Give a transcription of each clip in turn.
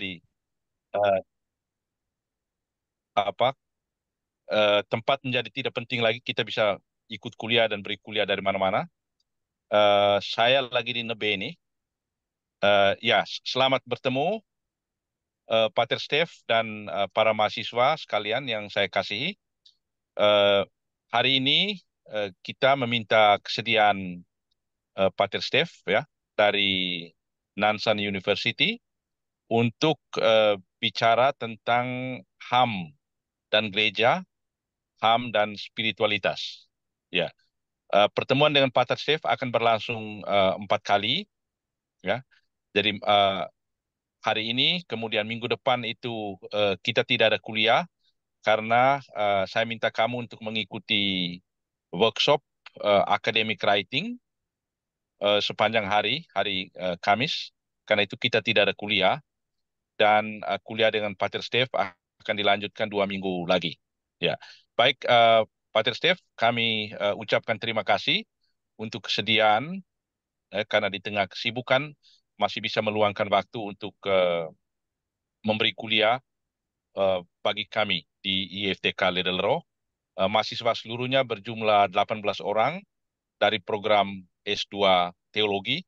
di uh, apa uh, tempat menjadi tidak penting lagi kita bisa ikut kuliah dan beri kuliah dari mana-mana. Uh, saya lagi di Nebe ini. Uh, ya, selamat bertemu uh, Pater Steve dan uh, para mahasiswa sekalian yang saya kasihi. Uh, hari ini uh, kita meminta kesediaan uh, Pater Steve ya dari Nansan University untuk uh, bicara tentang HAM dan gereja, HAM dan spiritualitas. Ya. Uh, pertemuan dengan Pater Steve akan berlangsung uh, empat kali, ya. Jadi uh, hari ini, kemudian minggu depan itu uh, kita tidak ada kuliah karena uh, saya minta kamu untuk mengikuti workshop uh, academic writing uh, sepanjang hari hari uh, Kamis. Karena itu kita tidak ada kuliah dan uh, kuliah dengan Pater Steve akan dilanjutkan dua minggu lagi. Ya, baik uh, Pater Steve, kami uh, ucapkan terima kasih untuk kesediaan eh, karena di tengah kesibukan masih bisa meluangkan waktu untuk uh, memberi kuliah uh, bagi kami di IFTK Ledelro. Uh, mahasiswa seluruhnya berjumlah 18 orang dari program S2 Teologi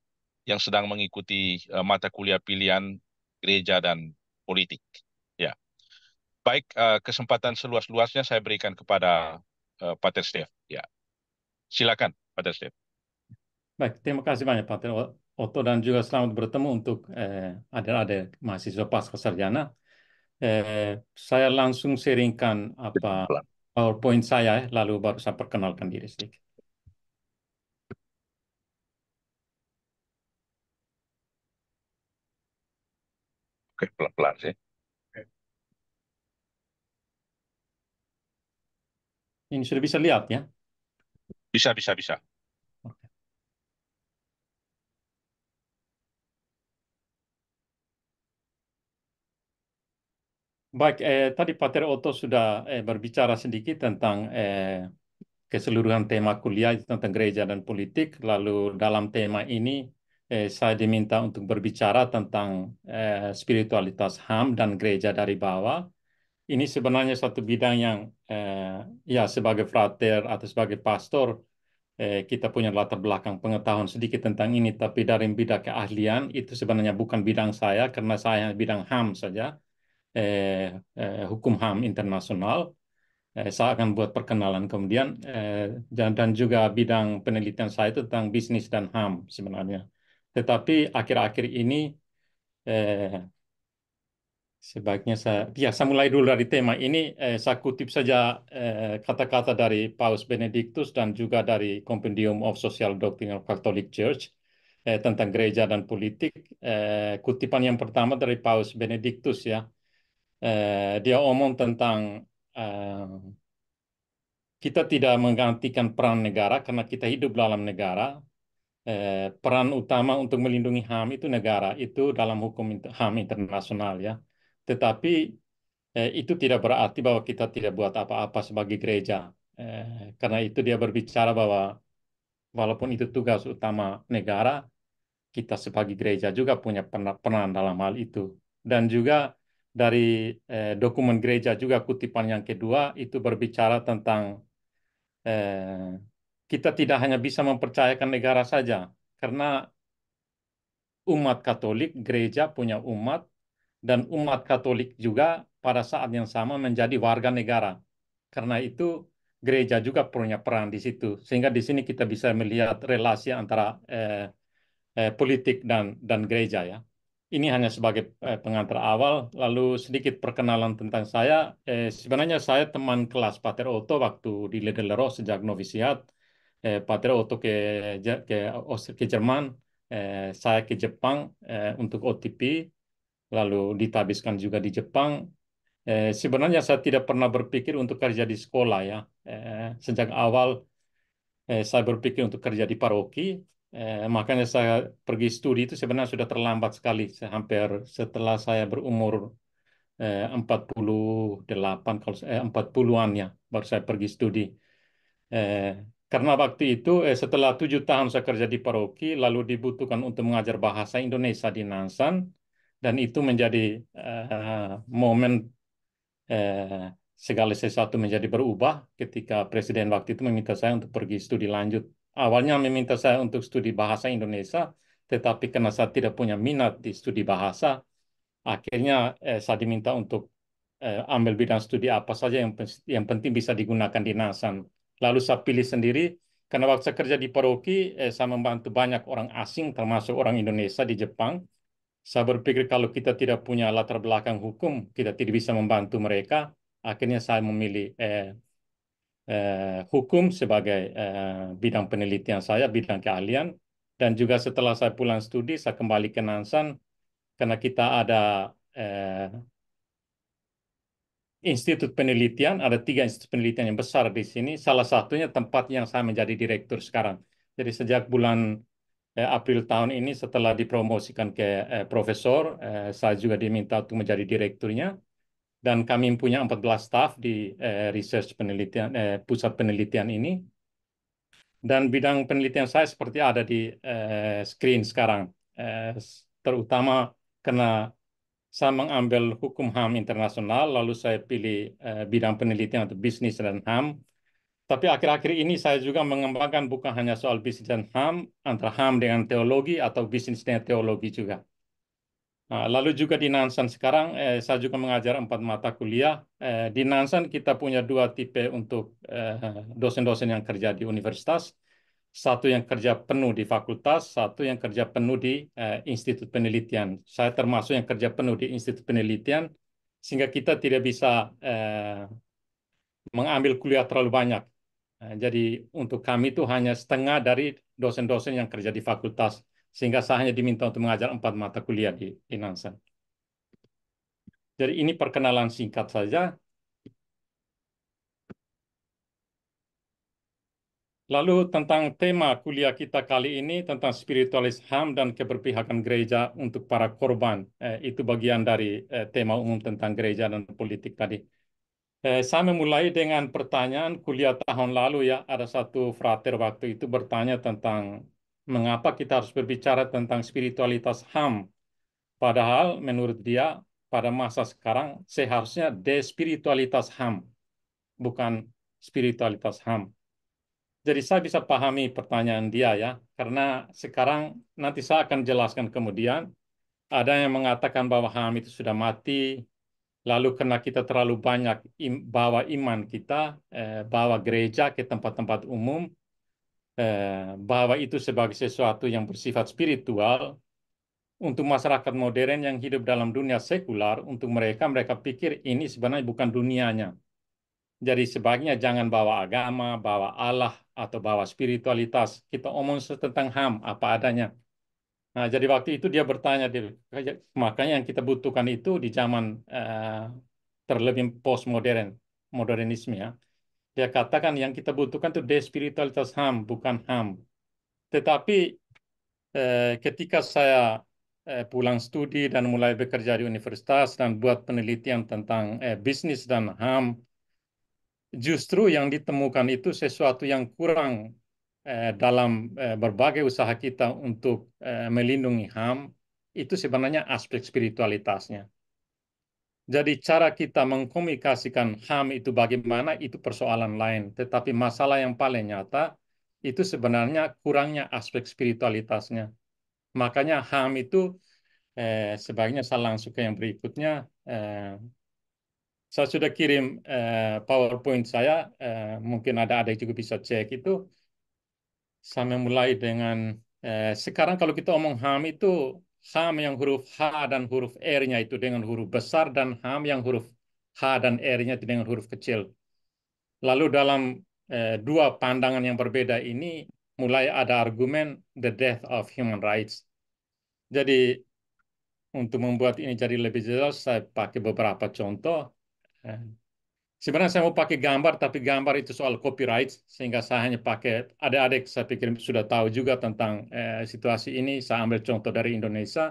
yang sedang mengikuti uh, mata kuliah pilihan gereja dan politik. Ya, baik eh, kesempatan seluas-luasnya saya berikan kepada uh, Pater Stef. Ya, silakan Pater Stef. Baik, terima kasih banyak Pater Otto dan juga selamat bertemu untuk eh, adik-adik mahasiswa pasca sarjana. Eh, saya langsung sharingkan apa PowerPoint saya, lalu baru saya perkenalkan diri sedikit. Oke, pelan-pelan sih. Ini sudah bisa lihat ya? Bisa, bisa, bisa. Baik, eh, tadi Pater Otto sudah eh, berbicara sedikit tentang eh, keseluruhan tema kuliah tentang gereja dan politik. Lalu dalam tema ini eh, saya diminta untuk berbicara tentang eh, spiritualitas HAM dan gereja dari bawah. Ini sebenarnya satu bidang yang eh, ya sebagai frater atau sebagai pastor eh, kita punya latar belakang pengetahuan sedikit tentang ini, tapi dari bidang keahlian itu sebenarnya bukan bidang saya karena saya bidang HAM saja, eh, eh, hukum HAM internasional. Eh, saya akan buat perkenalan kemudian eh, dan, dan juga bidang penelitian saya itu tentang bisnis dan HAM sebenarnya tetapi akhir-akhir ini eh, sebaiknya saya ya saya mulai dulu dari tema ini eh, saya kutip saja eh, kata-kata eh, dari Paus Benedictus dan juga dari Compendium of Social Doctrine of Catholic Church eh, tentang gereja dan politik eh, kutipan yang pertama dari Paus Benedictus ya eh, dia omong tentang eh, kita tidak menggantikan peran negara karena kita hidup dalam negara Eh, peran utama untuk melindungi HAM itu negara, itu dalam hukum HAM internasional ya. Tetapi eh, itu tidak berarti bahwa kita tidak buat apa-apa sebagai gereja. Eh, karena itu dia berbicara bahwa walaupun itu tugas utama negara, kita sebagai gereja juga punya peran dalam hal itu. Dan juga dari eh, dokumen gereja juga kutipan yang kedua itu berbicara tentang eh, kita tidak hanya bisa mempercayakan negara saja, karena umat Katolik, gereja punya umat, dan umat Katolik juga pada saat yang sama menjadi warga negara. Karena itu, gereja juga punya peran di situ, sehingga di sini kita bisa melihat relasi antara eh, eh, politik dan, dan gereja. ya. Ini hanya sebagai eh, pengantar awal, lalu sedikit perkenalan tentang saya. Eh, sebenarnya saya teman kelas Pater Oto waktu di Lederlero sejak novisiat pada Otto ke ke ke Jerman saya ke Jepang untuk OTP lalu ditabiskan juga di Jepang Eh, sebenarnya saya tidak pernah berpikir untuk kerja di sekolah ya. Eh, sejak awal eh, saya berpikir untuk kerja di paroki, eh, makanya saya pergi studi itu sebenarnya sudah terlambat sekali. hampir setelah saya berumur eh, 48 kalau eh, 40-an ya baru saya pergi studi. Eh, karena waktu itu eh, setelah tujuh tahun saya kerja di paroki, lalu dibutuhkan untuk mengajar bahasa Indonesia di Nansan, dan itu menjadi eh, momen eh, segala sesuatu menjadi berubah ketika presiden waktu itu meminta saya untuk pergi studi lanjut. Awalnya meminta saya untuk studi bahasa Indonesia, tetapi karena saya tidak punya minat di studi bahasa, akhirnya eh, saya diminta untuk eh, ambil bidang studi apa saja yang yang penting bisa digunakan di Nansan. Lalu saya pilih sendiri karena waktu saya kerja di paroki, eh, saya membantu banyak orang asing termasuk orang Indonesia di Jepang. Saya berpikir kalau kita tidak punya latar belakang hukum, kita tidak bisa membantu mereka. Akhirnya saya memilih eh, eh, hukum sebagai eh, bidang penelitian saya, bidang keahlian. Dan juga setelah saya pulang studi, saya kembali ke Nansan karena kita ada eh, institut penelitian, ada tiga institut penelitian yang besar di sini. Salah satunya tempat yang saya menjadi direktur sekarang. Jadi sejak bulan eh, April tahun ini setelah dipromosikan ke eh, profesor, eh, saya juga diminta untuk menjadi direkturnya. Dan kami punya 14 staff di eh, research penelitian eh, pusat penelitian ini. Dan bidang penelitian saya seperti ada di eh, screen sekarang, eh, terutama karena saya mengambil hukum HAM internasional, lalu saya pilih eh, bidang penelitian atau bisnis dan HAM. Tapi akhir-akhir ini saya juga mengembangkan bukan hanya soal bisnis dan HAM, antara HAM dengan teologi atau bisnis dengan teologi juga. Nah, lalu juga di Nansan sekarang, eh, saya juga mengajar empat mata kuliah. Eh, di Nansan kita punya dua tipe untuk eh, dosen-dosen yang kerja di universitas satu yang kerja penuh di fakultas, satu yang kerja penuh di eh, institut penelitian. Saya termasuk yang kerja penuh di institut penelitian, sehingga kita tidak bisa eh, mengambil kuliah terlalu banyak. Eh, jadi untuk kami itu hanya setengah dari dosen-dosen yang kerja di fakultas, sehingga saya hanya diminta untuk mengajar empat mata kuliah di, di Nansen. Jadi ini perkenalan singkat saja. Lalu tentang tema kuliah kita kali ini tentang spiritualis HAM dan keberpihakan gereja untuk para korban. Eh, itu bagian dari eh, tema umum tentang gereja dan politik tadi. Eh, saya memulai dengan pertanyaan kuliah tahun lalu ya, ada satu frater waktu itu bertanya tentang mengapa kita harus berbicara tentang spiritualitas HAM. Padahal menurut dia pada masa sekarang seharusnya despiritualitas HAM, bukan spiritualitas HAM. Jadi saya bisa pahami pertanyaan dia ya, karena sekarang nanti saya akan jelaskan kemudian. Ada yang mengatakan bahwa Ham itu sudah mati, lalu karena kita terlalu banyak im bawa iman kita, eh, bawa gereja ke tempat-tempat umum, eh, bahwa itu sebagai sesuatu yang bersifat spiritual, untuk masyarakat modern yang hidup dalam dunia sekular, untuk mereka, mereka pikir ini sebenarnya bukan dunianya. Jadi sebaiknya jangan bawa agama, bawa Allah, atau bawa spiritualitas. Kita omong tentang HAM, apa adanya. Nah, jadi waktu itu dia bertanya, makanya yang kita butuhkan itu di zaman uh, terlebih postmodern, modernisme ya. Dia katakan yang kita butuhkan itu despiritualitas HAM, bukan HAM. Tetapi uh, ketika saya eh, pulang studi dan mulai bekerja di universitas dan buat penelitian tentang eh, bisnis dan HAM, justru yang ditemukan itu sesuatu yang kurang eh, dalam eh, berbagai usaha kita untuk eh, melindungi HAM itu sebenarnya aspek spiritualitasnya. Jadi cara kita mengkomunikasikan HAM itu bagaimana itu persoalan lain, tetapi masalah yang paling nyata itu sebenarnya kurangnya aspek spiritualitasnya. Makanya HAM itu eh, sebaiknya saya langsung ke yang berikutnya eh, saya sudah kirim eh, PowerPoint saya, eh, mungkin ada ada juga bisa cek itu. Saya mulai dengan eh, sekarang kalau kita omong HAM itu HAM yang huruf H dan huruf R-nya itu dengan huruf besar dan HAM yang huruf H dan R-nya itu dengan huruf kecil. Lalu dalam eh, dua pandangan yang berbeda ini mulai ada argumen the death of human rights. Jadi untuk membuat ini jadi lebih jelas, saya pakai beberapa contoh. Eh, sebenarnya saya mau pakai gambar, tapi gambar itu soal copyright, sehingga saya hanya pakai adik-adik. Saya pikir sudah tahu juga tentang eh, situasi ini. Saya ambil contoh dari Indonesia.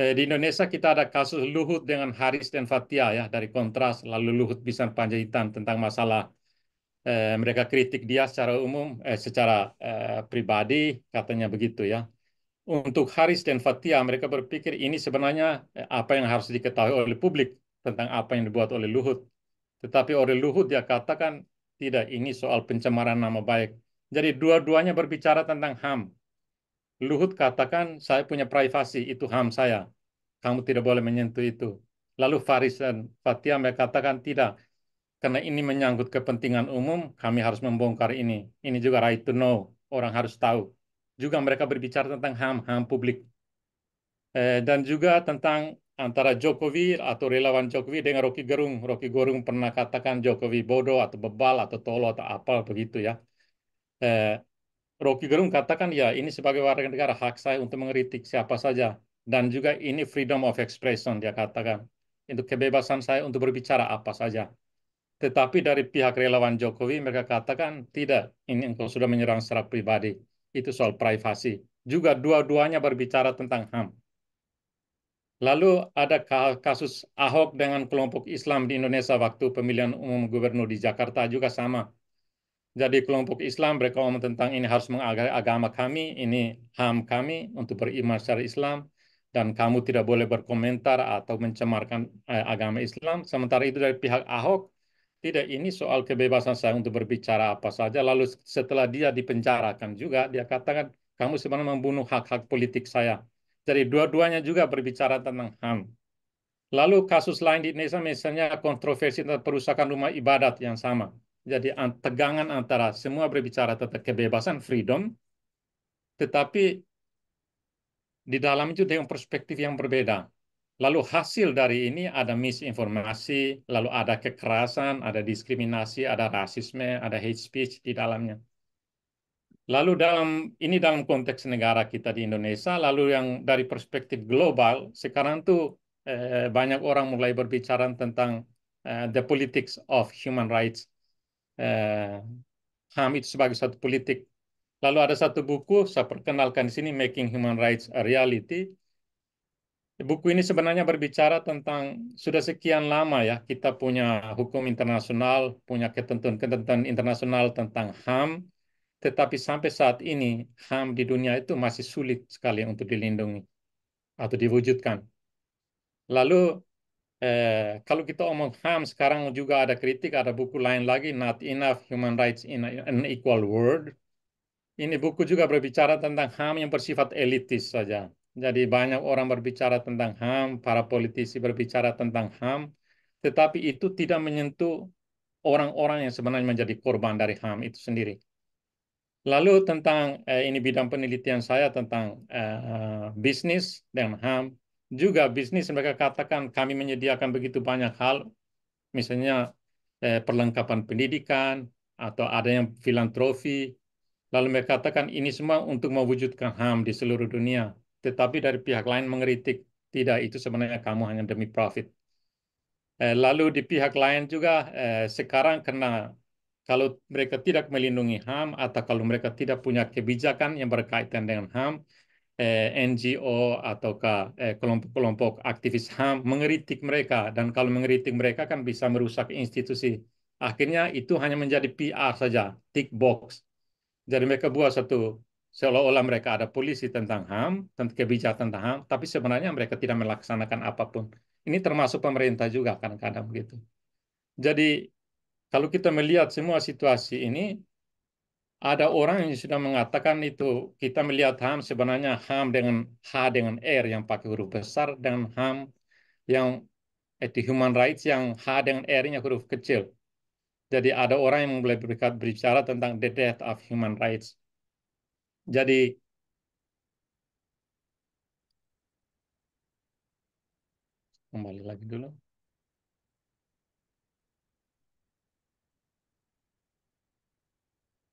Eh, di Indonesia kita ada kasus Luhut dengan Haris dan Fatia ya dari Kontras, lalu Luhut bisa Panjaitan tentang masalah eh, mereka kritik dia secara umum, eh, secara eh, pribadi katanya begitu ya. Untuk Haris dan Fatia mereka berpikir ini sebenarnya eh, apa yang harus diketahui oleh publik tentang apa yang dibuat oleh Luhut. Tetapi oleh Luhut dia katakan tidak ini soal pencemaran nama baik. Jadi dua-duanya berbicara tentang HAM. Luhut katakan saya punya privasi, itu HAM saya. Kamu tidak boleh menyentuh itu. Lalu Faris dan Fatia katakan tidak. Karena ini menyangkut kepentingan umum, kami harus membongkar ini. Ini juga right to know, orang harus tahu. Juga mereka berbicara tentang HAM, HAM publik. Eh, dan juga tentang antara Jokowi atau relawan Jokowi dengan Rocky Gerung. Rocky Gerung pernah katakan Jokowi bodoh atau bebal atau tolol atau apa begitu ya. Eh, Rocky Gerung katakan ya ini sebagai warga negara hak saya untuk mengkritik siapa saja dan juga ini freedom of expression dia katakan. untuk kebebasan saya untuk berbicara apa saja. Tetapi dari pihak relawan Jokowi mereka katakan tidak, ini engkau sudah menyerang secara pribadi. Itu soal privasi. Juga dua-duanya berbicara tentang HAM Lalu ada kasus Ahok dengan kelompok Islam di Indonesia waktu pemilihan umum gubernur di Jakarta juga sama. Jadi kelompok Islam mereka ngomong tentang ini harus mengagari agama kami, ini ham kami untuk beriman secara Islam, dan kamu tidak boleh berkomentar atau mencemarkan eh, agama Islam. Sementara itu dari pihak Ahok, tidak ini soal kebebasan saya untuk berbicara apa saja. Lalu setelah dia dipenjarakan juga, dia katakan, kamu sebenarnya membunuh hak-hak politik saya jadi dua-duanya juga berbicara tentang HAM. Lalu kasus lain di Indonesia misalnya kontroversi tentang perusakan rumah ibadat yang sama. Jadi tegangan antara semua berbicara tentang kebebasan, freedom, tetapi di dalam itu dengan perspektif yang berbeda. Lalu hasil dari ini ada misinformasi, lalu ada kekerasan, ada diskriminasi, ada rasisme, ada hate speech di dalamnya. Lalu dalam ini dalam konteks negara kita di Indonesia, lalu yang dari perspektif global sekarang tuh eh, banyak orang mulai berbicara tentang eh, the politics of human rights. Eh, HAM itu sebagai satu politik. Lalu ada satu buku saya perkenalkan di sini Making Human Rights a Reality. Buku ini sebenarnya berbicara tentang sudah sekian lama ya kita punya hukum internasional, punya ketentuan-ketentuan internasional tentang HAM, tetapi sampai saat ini HAM di dunia itu masih sulit sekali untuk dilindungi atau diwujudkan. Lalu eh, kalau kita omong HAM sekarang juga ada kritik, ada buku lain lagi Not Enough Human Rights in an Equal World. Ini buku juga berbicara tentang HAM yang bersifat elitis saja. Jadi banyak orang berbicara tentang HAM, para politisi berbicara tentang HAM, tetapi itu tidak menyentuh orang-orang yang sebenarnya menjadi korban dari HAM itu sendiri. Lalu tentang eh, ini bidang penelitian saya tentang eh, bisnis dan HAM. Juga bisnis mereka katakan kami menyediakan begitu banyak hal, misalnya eh, perlengkapan pendidikan atau ada yang filantrofi. Lalu mereka katakan ini semua untuk mewujudkan HAM di seluruh dunia. Tetapi dari pihak lain mengeritik, tidak itu sebenarnya kamu hanya demi profit. Eh, lalu di pihak lain juga eh, sekarang karena kalau mereka tidak melindungi HAM atau kalau mereka tidak punya kebijakan yang berkaitan dengan HAM, eh, NGO atau kelompok eh, kelompok-kelompok aktivis HAM mengeritik mereka dan kalau mengeritik mereka kan bisa merusak institusi. Akhirnya itu hanya menjadi PR saja, tick box. Jadi mereka buat satu seolah-olah mereka ada polisi tentang HAM, tentang kebijakan tentang HAM, tapi sebenarnya mereka tidak melaksanakan apapun. Ini termasuk pemerintah juga kadang-kadang begitu. Jadi kalau kita melihat semua situasi ini, ada orang yang sudah mengatakan itu kita melihat HAM sebenarnya HAM dengan H dengan R yang pakai huruf besar dan HAM yang eh, itu human rights yang H dengan R-nya huruf kecil. Jadi ada orang yang mulai berbicara tentang the death of human rights. Jadi kembali lagi dulu.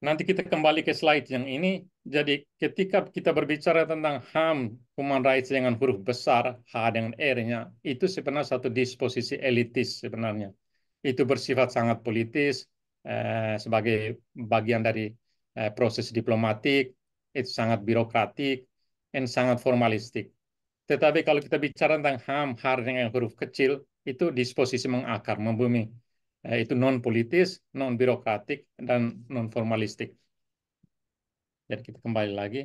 Nanti kita kembali ke slide yang ini. Jadi ketika kita berbicara tentang HAM, human rights dengan huruf besar, H dengan R-nya, itu sebenarnya satu disposisi elitis sebenarnya. Itu bersifat sangat politis eh, sebagai bagian dari eh, proses diplomatik, itu sangat birokratik, dan sangat formalistik. Tetapi kalau kita bicara tentang HAM, H dengan huruf kecil, itu disposisi mengakar, membumi. Eh, itu non politis, non birokratik dan non formalistik. Jadi kita kembali lagi.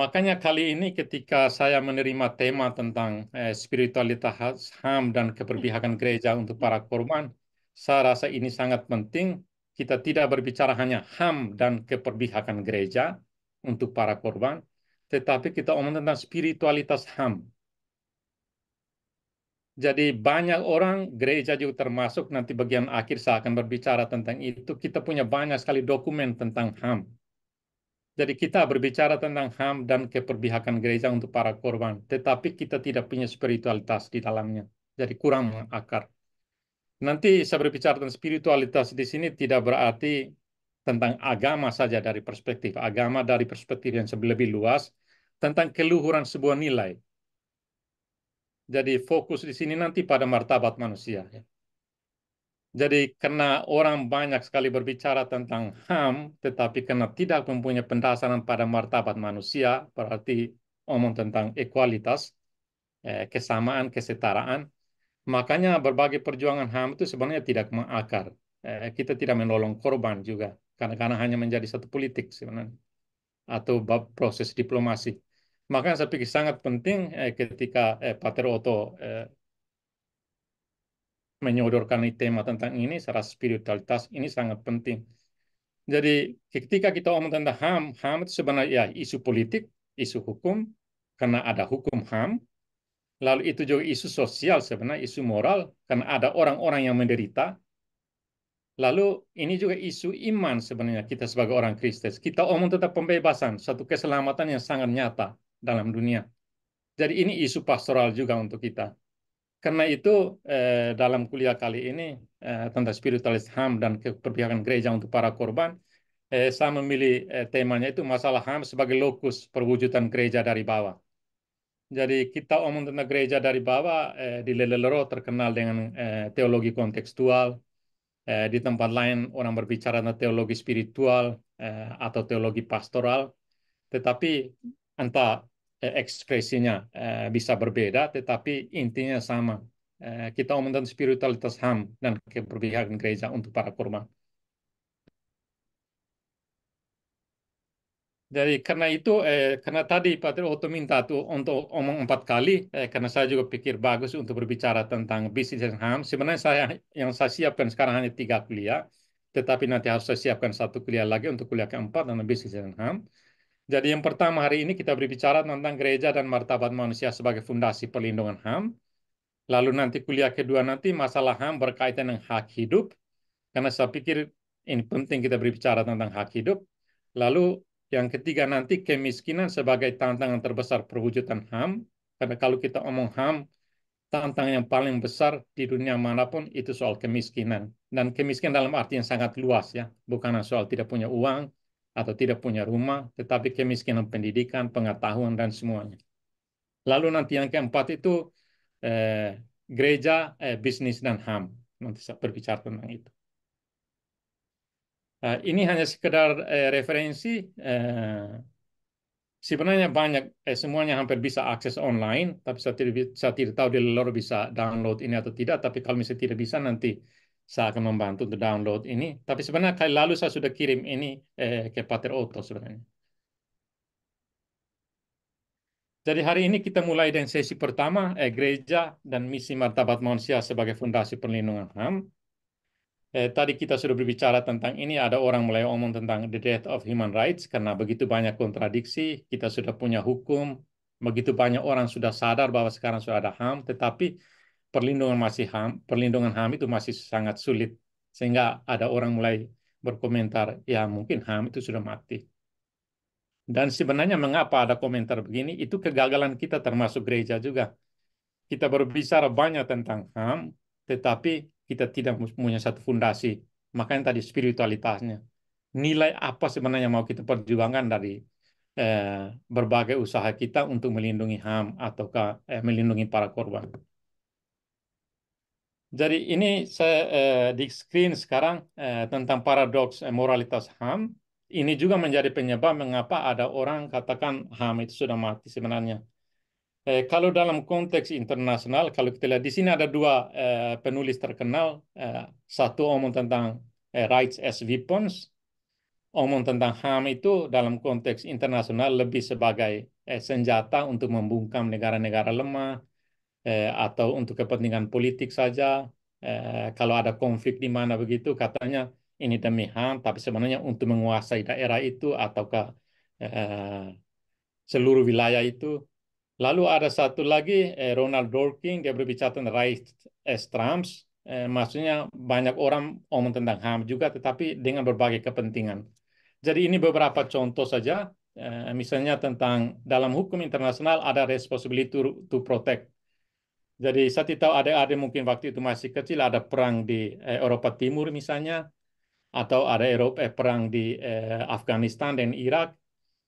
Makanya kali ini ketika saya menerima tema tentang eh, spiritualitas HAM dan keberpihakan gereja untuk para korban, saya rasa ini sangat penting. Kita tidak berbicara hanya HAM dan keberpihakan gereja untuk para korban, tetapi kita omong tentang spiritualitas HAM jadi banyak orang, gereja juga termasuk, nanti bagian akhir saya akan berbicara tentang itu, kita punya banyak sekali dokumen tentang HAM. Jadi kita berbicara tentang HAM dan keperbihakan gereja untuk para korban, tetapi kita tidak punya spiritualitas di dalamnya. Jadi kurang mengakar. Nanti saya berbicara tentang spiritualitas di sini tidak berarti tentang agama saja dari perspektif agama dari perspektif yang lebih luas tentang keluhuran sebuah nilai jadi fokus di sini nanti pada martabat manusia. Ya. Jadi karena orang banyak sekali berbicara tentang HAM, tetapi karena tidak mempunyai pendasaran pada martabat manusia, berarti omong tentang ekualitas, eh, kesamaan, kesetaraan, makanya berbagai perjuangan HAM itu sebenarnya tidak mengakar. Eh, kita tidak menolong korban juga, karena, karena hanya menjadi satu politik sebenarnya, atau proses diplomasi. Maka saya pikir sangat penting eh, ketika eh, Pater Otto eh, menyodorkan tema tentang ini secara spiritualitas ini sangat penting. Jadi ketika kita omong tentang HAM, HAM itu sebenarnya ya, isu politik, isu hukum, karena ada hukum HAM. Lalu itu juga isu sosial sebenarnya, isu moral, karena ada orang-orang yang menderita. Lalu ini juga isu iman sebenarnya kita sebagai orang Kristen. Kita omong tentang pembebasan, satu keselamatan yang sangat nyata dalam dunia. Jadi ini isu pastoral juga untuk kita. Karena itu eh, dalam kuliah kali ini eh, tentang spiritualis HAM dan keperpihakan gereja untuk para korban, eh, saya memilih eh, temanya itu masalah HAM sebagai lokus perwujudan gereja dari bawah. Jadi kita omong tentang gereja dari bawah eh, di Lelelero terkenal dengan eh, teologi kontekstual. Eh, di tempat lain orang berbicara tentang teologi spiritual eh, atau teologi pastoral. Tetapi entah Eh, ekspresinya eh, bisa berbeda, tetapi intinya sama. Eh, kita umumkan spiritualitas HAM dan keberpihakan gereja untuk para kurma. Jadi karena itu, eh, karena tadi Pak Otto minta tuh untuk omong empat kali, eh, karena saya juga pikir bagus untuk berbicara tentang bisnis dan HAM. Sebenarnya saya yang saya siapkan sekarang hanya tiga kuliah, tetapi nanti harus saya siapkan satu kuliah lagi untuk kuliah keempat dan bisnis dan HAM. Jadi yang pertama hari ini kita berbicara tentang gereja dan martabat manusia sebagai fundasi perlindungan HAM. Lalu nanti kuliah kedua nanti masalah HAM berkaitan dengan hak hidup. Karena saya pikir ini penting kita berbicara tentang hak hidup. Lalu yang ketiga nanti kemiskinan sebagai tantangan terbesar perwujudan HAM. Karena kalau kita omong HAM, tantangan yang paling besar di dunia manapun itu soal kemiskinan. Dan kemiskinan dalam arti yang sangat luas ya. Bukan soal tidak punya uang, atau tidak punya rumah, tetapi kemiskinan pendidikan, pengetahuan, dan semuanya. Lalu nanti yang keempat itu eh, gereja, eh, bisnis, dan HAM. Nanti saya berbicara tentang itu. Eh, ini hanya sekedar eh, referensi. Eh, sebenarnya banyak, eh, semuanya hampir bisa akses online, tapi saya tidak, saya tidak tahu di luar bisa download ini atau tidak, tapi kalau misalnya tidak bisa nanti saya akan membantu untuk download ini. Tapi sebenarnya kali lalu saya sudah kirim ini eh, ke Pater Otto sebenarnya. Jadi hari ini kita mulai dengan sesi pertama, eh, gereja dan misi martabat manusia sebagai fondasi perlindungan HAM. Eh, tadi kita sudah berbicara tentang ini, ada orang mulai omong tentang the death of human rights, karena begitu banyak kontradiksi, kita sudah punya hukum, begitu banyak orang sudah sadar bahwa sekarang sudah ada HAM, tetapi perlindungan masih ham, perlindungan HAM itu masih sangat sulit sehingga ada orang mulai berkomentar ya mungkin HAM itu sudah mati. Dan sebenarnya mengapa ada komentar begini itu kegagalan kita termasuk gereja juga. Kita berbicara banyak tentang HAM tetapi kita tidak punya satu fundasi. Makanya tadi spiritualitasnya. Nilai apa sebenarnya mau kita perjuangkan dari eh, berbagai usaha kita untuk melindungi HAM ataukah eh, melindungi para korban. Jadi ini saya, eh, di screen sekarang eh, tentang paradoks eh, moralitas HAM. Ini juga menjadi penyebab mengapa ada orang katakan HAM itu sudah mati sebenarnya. Eh, kalau dalam konteks internasional, kalau kita lihat di sini ada dua eh, penulis terkenal. Eh, satu omong tentang eh, rights as weapons, omong tentang HAM itu dalam konteks internasional lebih sebagai eh, senjata untuk membungkam negara-negara lemah, Eh, atau untuk kepentingan politik saja. Eh, kalau ada konflik di mana begitu, katanya ini demi HAM, tapi sebenarnya untuk menguasai daerah itu ataukah eh, seluruh wilayah itu. Lalu ada satu lagi, eh, Ronald Dworkin, dia berbicara tentang rights as Trumps, eh, maksudnya banyak orang omong tentang HAM juga, tetapi dengan berbagai kepentingan. Jadi ini beberapa contoh saja, eh, misalnya tentang dalam hukum internasional ada responsibility to protect. Jadi saya tidak tahu adik-adik mungkin waktu itu masih kecil ada perang di eh, Eropa Timur misalnya atau ada Eropa eh, perang di eh, Afghanistan dan Irak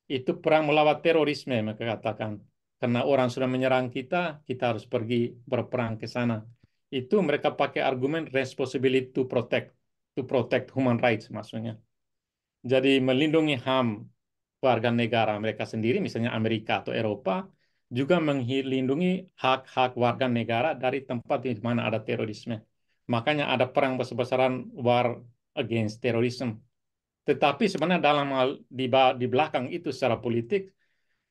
itu perang melawan terorisme mereka katakan karena orang sudah menyerang kita kita harus pergi berperang ke sana itu mereka pakai argumen responsibility to protect to protect human rights maksudnya jadi melindungi ham warga negara mereka sendiri misalnya Amerika atau Eropa juga menghilindungi hak-hak warga negara dari tempat di mana ada terorisme. Makanya ada perang besar-besaran war against terorisme. Tetapi sebenarnya dalam hal di, di belakang itu secara politik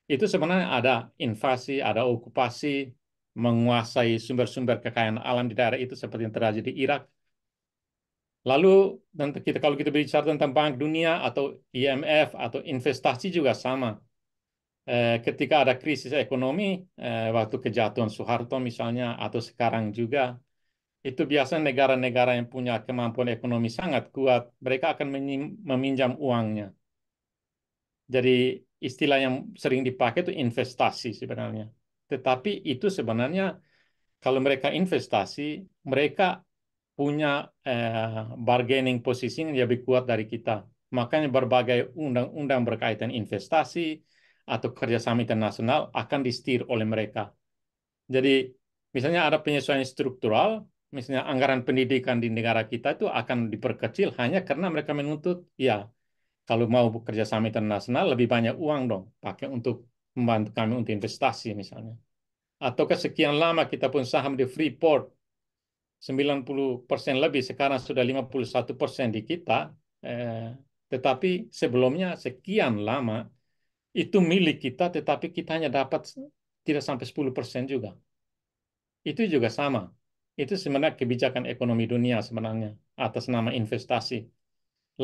itu sebenarnya ada invasi, ada okupasi, menguasai sumber-sumber kekayaan alam di daerah itu seperti yang terjadi di Irak. Lalu kita kalau kita bicara tentang Bank Dunia atau IMF atau investasi juga sama Eh, ketika ada krisis ekonomi, eh, waktu kejatuhan Soeharto misalnya, atau sekarang juga, itu biasanya negara-negara yang punya kemampuan ekonomi sangat kuat, mereka akan meminjam uangnya. Jadi istilah yang sering dipakai itu investasi sebenarnya. Tetapi itu sebenarnya kalau mereka investasi, mereka punya eh, bargaining position yang lebih kuat dari kita. Makanya berbagai undang-undang berkaitan investasi, atau kerjasama internasional akan disetir oleh mereka. Jadi misalnya ada penyesuaian struktural, misalnya anggaran pendidikan di negara kita itu akan diperkecil hanya karena mereka menuntut, ya kalau mau kerjasama internasional lebih banyak uang dong pakai untuk membantu kami untuk investasi misalnya. Atau kesekian lama kita pun saham di Freeport 90% lebih sekarang sudah 51% di kita eh, tetapi sebelumnya sekian lama itu milik kita tetapi kita hanya dapat tidak sampai 10% juga. Itu juga sama. Itu sebenarnya kebijakan ekonomi dunia sebenarnya atas nama investasi.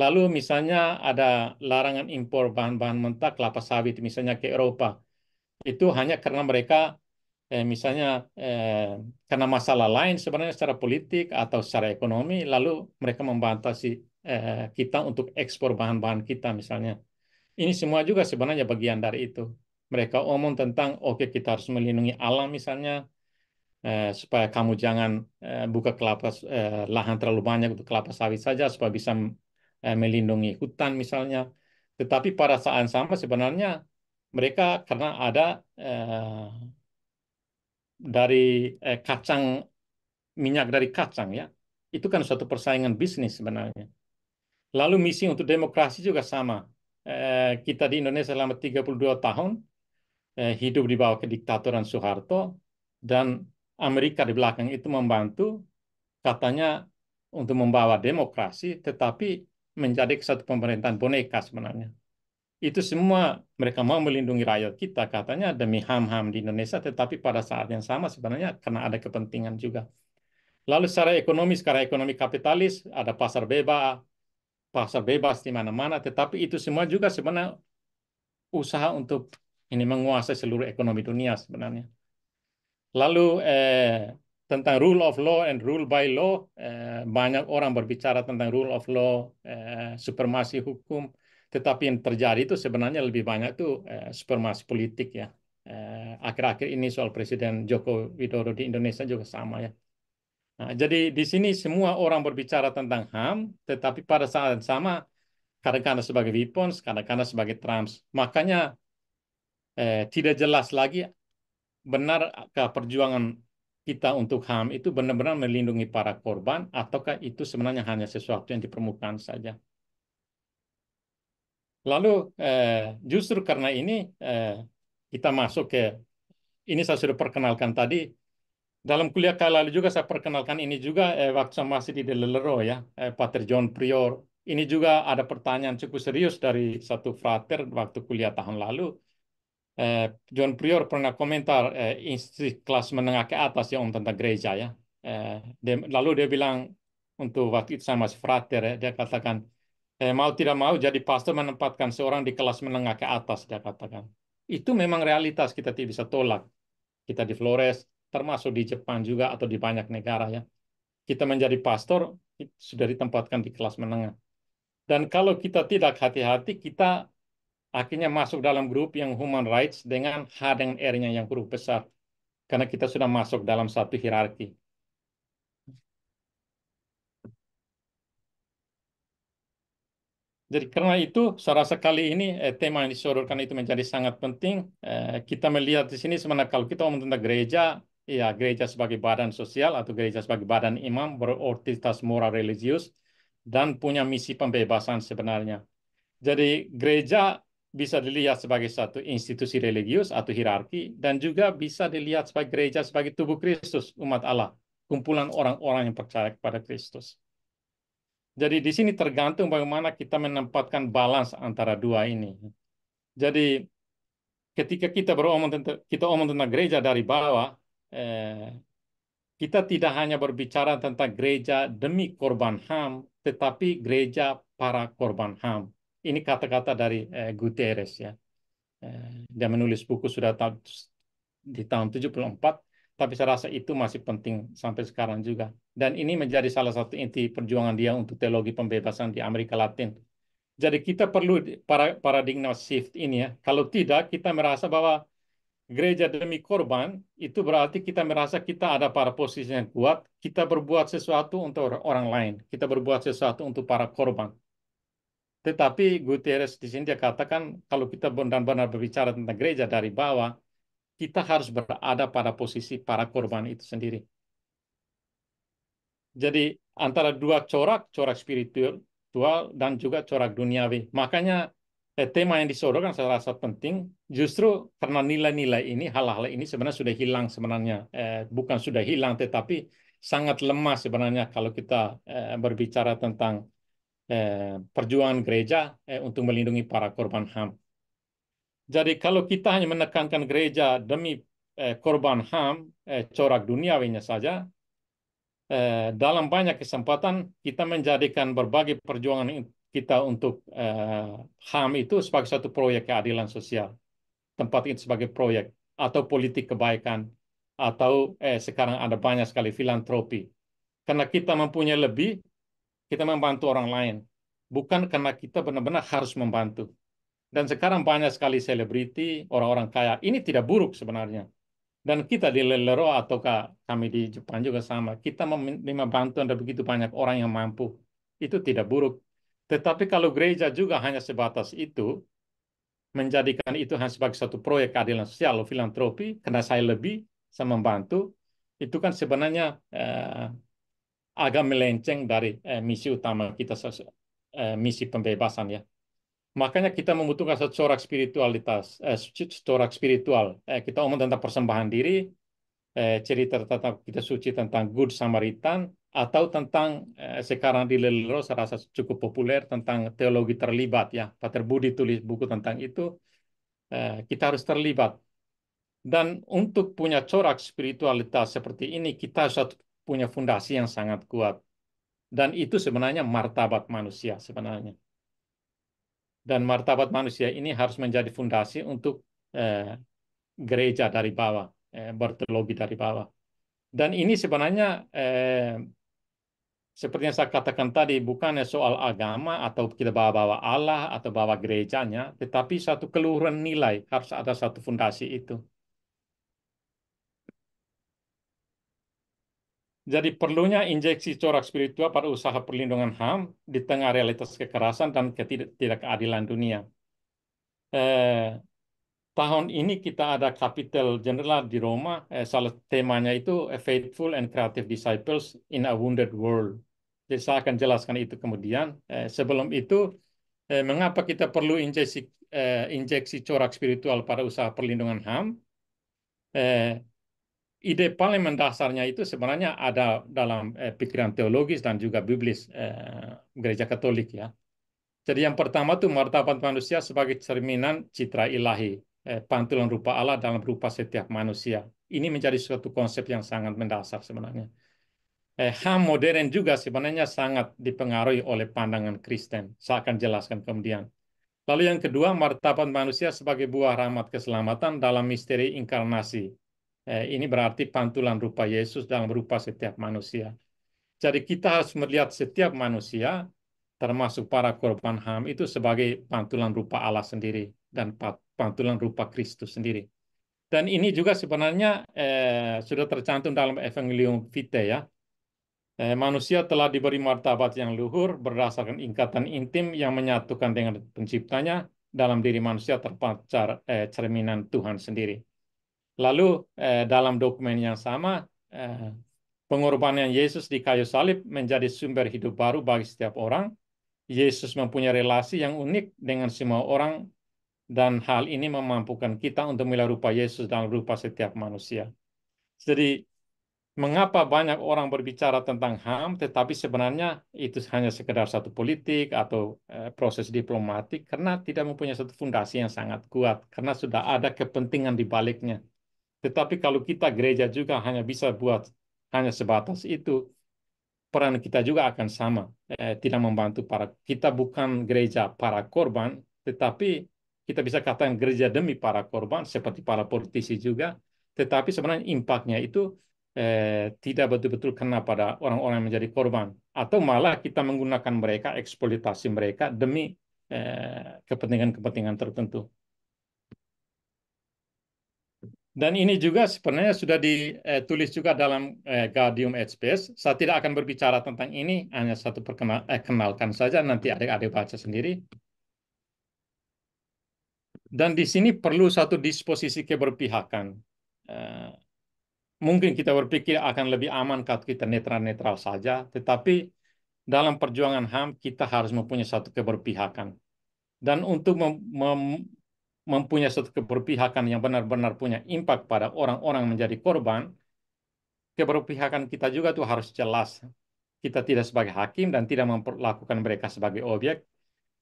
Lalu misalnya ada larangan impor bahan-bahan mentah kelapa sawit misalnya ke Eropa. Itu hanya karena mereka eh, misalnya eh, karena masalah lain sebenarnya secara politik atau secara ekonomi lalu mereka membatasi eh, kita untuk ekspor bahan-bahan kita misalnya ini semua juga sebenarnya bagian dari itu. Mereka omong tentang, oke okay, kita harus melindungi alam misalnya, eh, supaya kamu jangan eh, buka kelapa eh, lahan terlalu banyak untuk kelapa sawit saja, supaya bisa eh, melindungi hutan misalnya. Tetapi pada saat sama sebenarnya mereka karena ada eh, dari eh, kacang minyak dari kacang ya itu kan suatu persaingan bisnis sebenarnya lalu misi untuk demokrasi juga sama Eh, kita di Indonesia selama 32 tahun eh, hidup di bawah kediktatoran Soeharto dan Amerika di belakang itu membantu katanya untuk membawa demokrasi tetapi menjadi satu pemerintahan boneka sebenarnya. Itu semua mereka mau melindungi rakyat kita katanya demi ham-ham di Indonesia tetapi pada saat yang sama sebenarnya karena ada kepentingan juga. Lalu secara ekonomi, secara ekonomi kapitalis, ada pasar bebas, Bahasa bebas di mana-mana, tetapi itu semua juga sebenarnya usaha untuk ini menguasai seluruh ekonomi dunia sebenarnya. Lalu eh, tentang rule of law and rule by law, eh, banyak orang berbicara tentang rule of law, eh, supremasi hukum, tetapi yang terjadi itu sebenarnya lebih banyak itu eh, supremasi politik ya eh, akhir-akhir eh, akhir -akhir ini soal Presiden Joko Widodo di Indonesia juga sama ya. Nah, jadi di sini semua orang berbicara tentang HAM, tetapi pada saat yang sama kadang-kadang sebagai Vipons, kadang-kadang sebagai Trumps. Makanya eh, tidak jelas lagi benar perjuangan kita untuk HAM itu benar-benar melindungi para korban ataukah itu sebenarnya hanya sesuatu yang di permukaan saja. Lalu eh, justru karena ini eh, kita masuk ke ini saya sudah perkenalkan tadi dalam kuliah kali lalu juga saya perkenalkan ini juga eh, waktu saya masih di Delero ya, eh, Pater John Prior. Ini juga ada pertanyaan cukup serius dari satu frater waktu kuliah tahun lalu. Eh, John Prior pernah komentar eh, institusi kelas menengah ke atas ya om tentang gereja ya. Eh, dia, lalu dia bilang untuk waktu itu saya masih frater ya, dia katakan eh, mau tidak mau jadi pastor menempatkan seorang di kelas menengah ke atas dia katakan. Itu memang realitas kita tidak bisa tolak. Kita di Flores termasuk di Jepang juga atau di banyak negara ya. Kita menjadi pastor sudah ditempatkan di kelas menengah. Dan kalau kita tidak hati-hati, kita akhirnya masuk dalam grup yang human rights dengan H dan R-nya yang huruf besar. Karena kita sudah masuk dalam satu hierarki. Jadi karena itu, saya sekali ini eh, tema yang disodorkan itu menjadi sangat penting. Eh, kita melihat di sini sebenarnya kalau kita ngomong tentang gereja, ya gereja sebagai badan sosial atau gereja sebagai badan imam berotitas moral religius dan punya misi pembebasan sebenarnya. Jadi gereja bisa dilihat sebagai satu institusi religius atau hierarki dan juga bisa dilihat sebagai gereja sebagai tubuh Kristus, umat Allah, kumpulan orang-orang yang percaya kepada Kristus. Jadi di sini tergantung bagaimana kita menempatkan balas antara dua ini. Jadi ketika kita beromong tentang kita omong tentang gereja dari bawah, Eh, kita tidak hanya berbicara tentang gereja demi korban HAM, tetapi gereja para korban HAM. Ini kata-kata dari eh, Guterres ya. Eh, dia menulis buku sudah di tahun 74, tapi saya rasa itu masih penting sampai sekarang juga. Dan ini menjadi salah satu inti perjuangan dia untuk teologi pembebasan di Amerika Latin. Jadi kita perlu para paradigma shift ini ya. Kalau tidak, kita merasa bahwa gereja demi korban, itu berarti kita merasa kita ada pada posisi yang kuat, kita berbuat sesuatu untuk orang lain, kita berbuat sesuatu untuk para korban. Tetapi Gutierrez di sini dia katakan kalau kita benar-benar berbicara tentang gereja dari bawah, kita harus berada pada posisi para korban itu sendiri. Jadi antara dua corak, corak spiritual dan juga corak duniawi. Makanya eh, tema yang disodorkan saya rasa penting justru karena nilai-nilai ini hal-hal ini sebenarnya sudah hilang sebenarnya eh, bukan sudah hilang tetapi sangat lemah sebenarnya kalau kita eh, berbicara tentang eh, perjuangan gereja eh, untuk melindungi para korban HAM. Jadi kalau kita hanya menekankan gereja demi eh, korban HAM eh, corak duniawinya saja eh, dalam banyak kesempatan kita menjadikan berbagai perjuangan kita untuk uh, eh, HAM itu sebagai satu proyek keadilan sosial. Tempat itu sebagai proyek atau politik kebaikan atau eh, sekarang ada banyak sekali filantropi. Karena kita mempunyai lebih, kita membantu orang lain. Bukan karena kita benar-benar harus membantu. Dan sekarang banyak sekali selebriti, orang-orang kaya. Ini tidak buruk sebenarnya. Dan kita di Lelero atau kami di Jepang juga sama. Kita menerima bantuan dari begitu banyak orang yang mampu. Itu tidak buruk tetapi kalau gereja juga hanya sebatas itu, menjadikan itu hanya sebagai satu proyek keadilan sosial atau filantropi, karena saya lebih, saya membantu, itu kan sebenarnya eh, agak melenceng dari eh, misi utama kita, eh, misi pembebasan ya. Makanya kita membutuhkan corak spiritualitas, eh, corak spiritual. Eh, kita omong tentang persembahan diri, eh, cerita tentang kita suci tentang Good Samaritan, atau tentang eh, sekarang di Lelero saya rasa cukup populer tentang teologi terlibat ya Pater Budi tulis buku tentang itu eh, kita harus terlibat dan untuk punya corak spiritualitas seperti ini kita harus punya fondasi yang sangat kuat dan itu sebenarnya martabat manusia sebenarnya dan martabat manusia ini harus menjadi fondasi untuk eh, gereja dari bawah eh, berteologi dari bawah dan ini sebenarnya eh, seperti yang saya katakan tadi, bukannya soal agama atau kita bawa-bawa Allah atau bawa gerejanya, tetapi satu keluhuran nilai harus ada satu fondasi itu. Jadi perlunya injeksi corak spiritual pada usaha perlindungan HAM di tengah realitas kekerasan dan ketidakadilan dunia. Eh, tahun ini kita ada kapitel general di Roma, eh, salah temanya itu Faithful and Creative Disciples in a Wounded World. Jadi saya akan jelaskan itu kemudian. Eh, sebelum itu, eh, mengapa kita perlu injeksi, eh, injeksi corak spiritual pada usaha perlindungan HAM? Eh, ide paling mendasarnya itu sebenarnya ada dalam eh, pikiran teologis dan juga biblis eh, gereja katolik ya. Jadi yang pertama itu martabat manusia sebagai cerminan citra ilahi. Eh, pantulan rupa Allah dalam rupa setiap manusia. Ini menjadi suatu konsep yang sangat mendasar sebenarnya. Eh, ham modern juga sebenarnya sangat dipengaruhi oleh pandangan Kristen. Saya akan jelaskan kemudian. Lalu yang kedua, martabat manusia sebagai buah rahmat keselamatan dalam misteri inkarnasi. Eh, ini berarti pantulan rupa Yesus dalam rupa setiap manusia. Jadi kita harus melihat setiap manusia, termasuk para korban HAM, itu sebagai pantulan rupa Allah sendiri dan pantulan rupa Kristus sendiri. Dan ini juga sebenarnya eh, sudah tercantum dalam Evangelium Vitae ya. Eh, manusia telah diberi martabat yang luhur berdasarkan ikatan intim yang menyatukan dengan penciptanya dalam diri manusia terpancar eh, cerminan Tuhan sendiri. Lalu eh, dalam dokumen yang sama eh, pengorbanan Yesus di kayu salib menjadi sumber hidup baru bagi setiap orang. Yesus mempunyai relasi yang unik dengan semua orang dan hal ini memampukan kita untuk melihat rupa Yesus dan rupa setiap manusia. Jadi, mengapa banyak orang berbicara tentang HAM, tetapi sebenarnya itu hanya sekedar satu politik atau eh, proses diplomatik, karena tidak mempunyai satu fundasi yang sangat kuat, karena sudah ada kepentingan di baliknya. Tetapi kalau kita gereja juga hanya bisa buat hanya sebatas itu, peran kita juga akan sama, eh, tidak membantu para kita bukan gereja para korban, tetapi kita bisa katakan gereja demi para korban seperti para politisi juga, tetapi sebenarnya impaknya itu eh, tidak betul-betul kena pada orang-orang yang menjadi korban, atau malah kita menggunakan mereka, eksploitasi mereka demi eh, kepentingan-kepentingan eh, tertentu. Dan ini juga sebenarnya sudah ditulis eh, juga dalam eh, Guardium et Spes. Saya tidak akan berbicara tentang ini, hanya satu perkenalkan eh, saja, nanti adik-adik baca sendiri. Dan di sini perlu satu disposisi keberpihakan. Eh, mungkin kita berpikir akan lebih aman kalau kita netral-netral saja, tetapi dalam perjuangan HAM kita harus mempunyai satu keberpihakan. Dan untuk mem mem mempunyai satu keberpihakan yang benar-benar punya impact pada orang-orang menjadi korban, keberpihakan kita juga tuh harus jelas. Kita tidak sebagai hakim dan tidak melakukan mereka sebagai objek,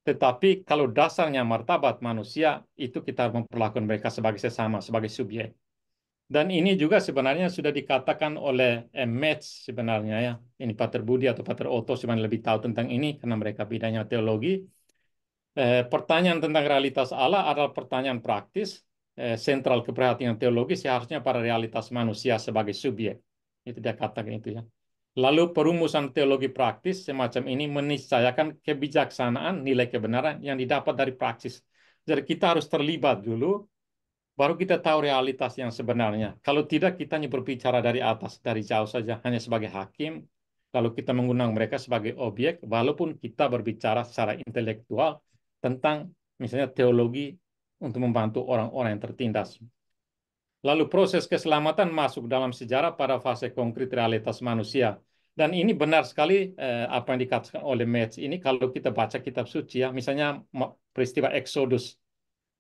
tetapi kalau dasarnya martabat manusia, itu kita memperlakukan mereka sebagai sesama, sebagai subjek. Dan ini juga sebenarnya sudah dikatakan oleh Emmets sebenarnya ya. Ini Pater Budi atau Pater Otto sebenarnya lebih tahu tentang ini karena mereka bidangnya teologi. Eh, pertanyaan tentang realitas Allah adalah pertanyaan praktis, eh, sentral keprihatinan teologis seharusnya ya, para realitas manusia sebagai subjek. Itu dia katakan itu ya. Lalu perumusan teologi praktis semacam ini meniscayakan kebijaksanaan nilai kebenaran yang didapat dari praksis. Jadi kita harus terlibat dulu, baru kita tahu realitas yang sebenarnya. Kalau tidak, kita hanya berbicara dari atas, dari jauh saja, hanya sebagai hakim, lalu kita mengundang mereka sebagai objek, walaupun kita berbicara secara intelektual tentang misalnya teologi untuk membantu orang-orang yang tertindas. Lalu proses keselamatan masuk dalam sejarah pada fase konkret realitas manusia. Dan ini benar sekali eh, apa yang dikatakan oleh Mets ini kalau kita baca kitab suci ya, misalnya peristiwa Exodus,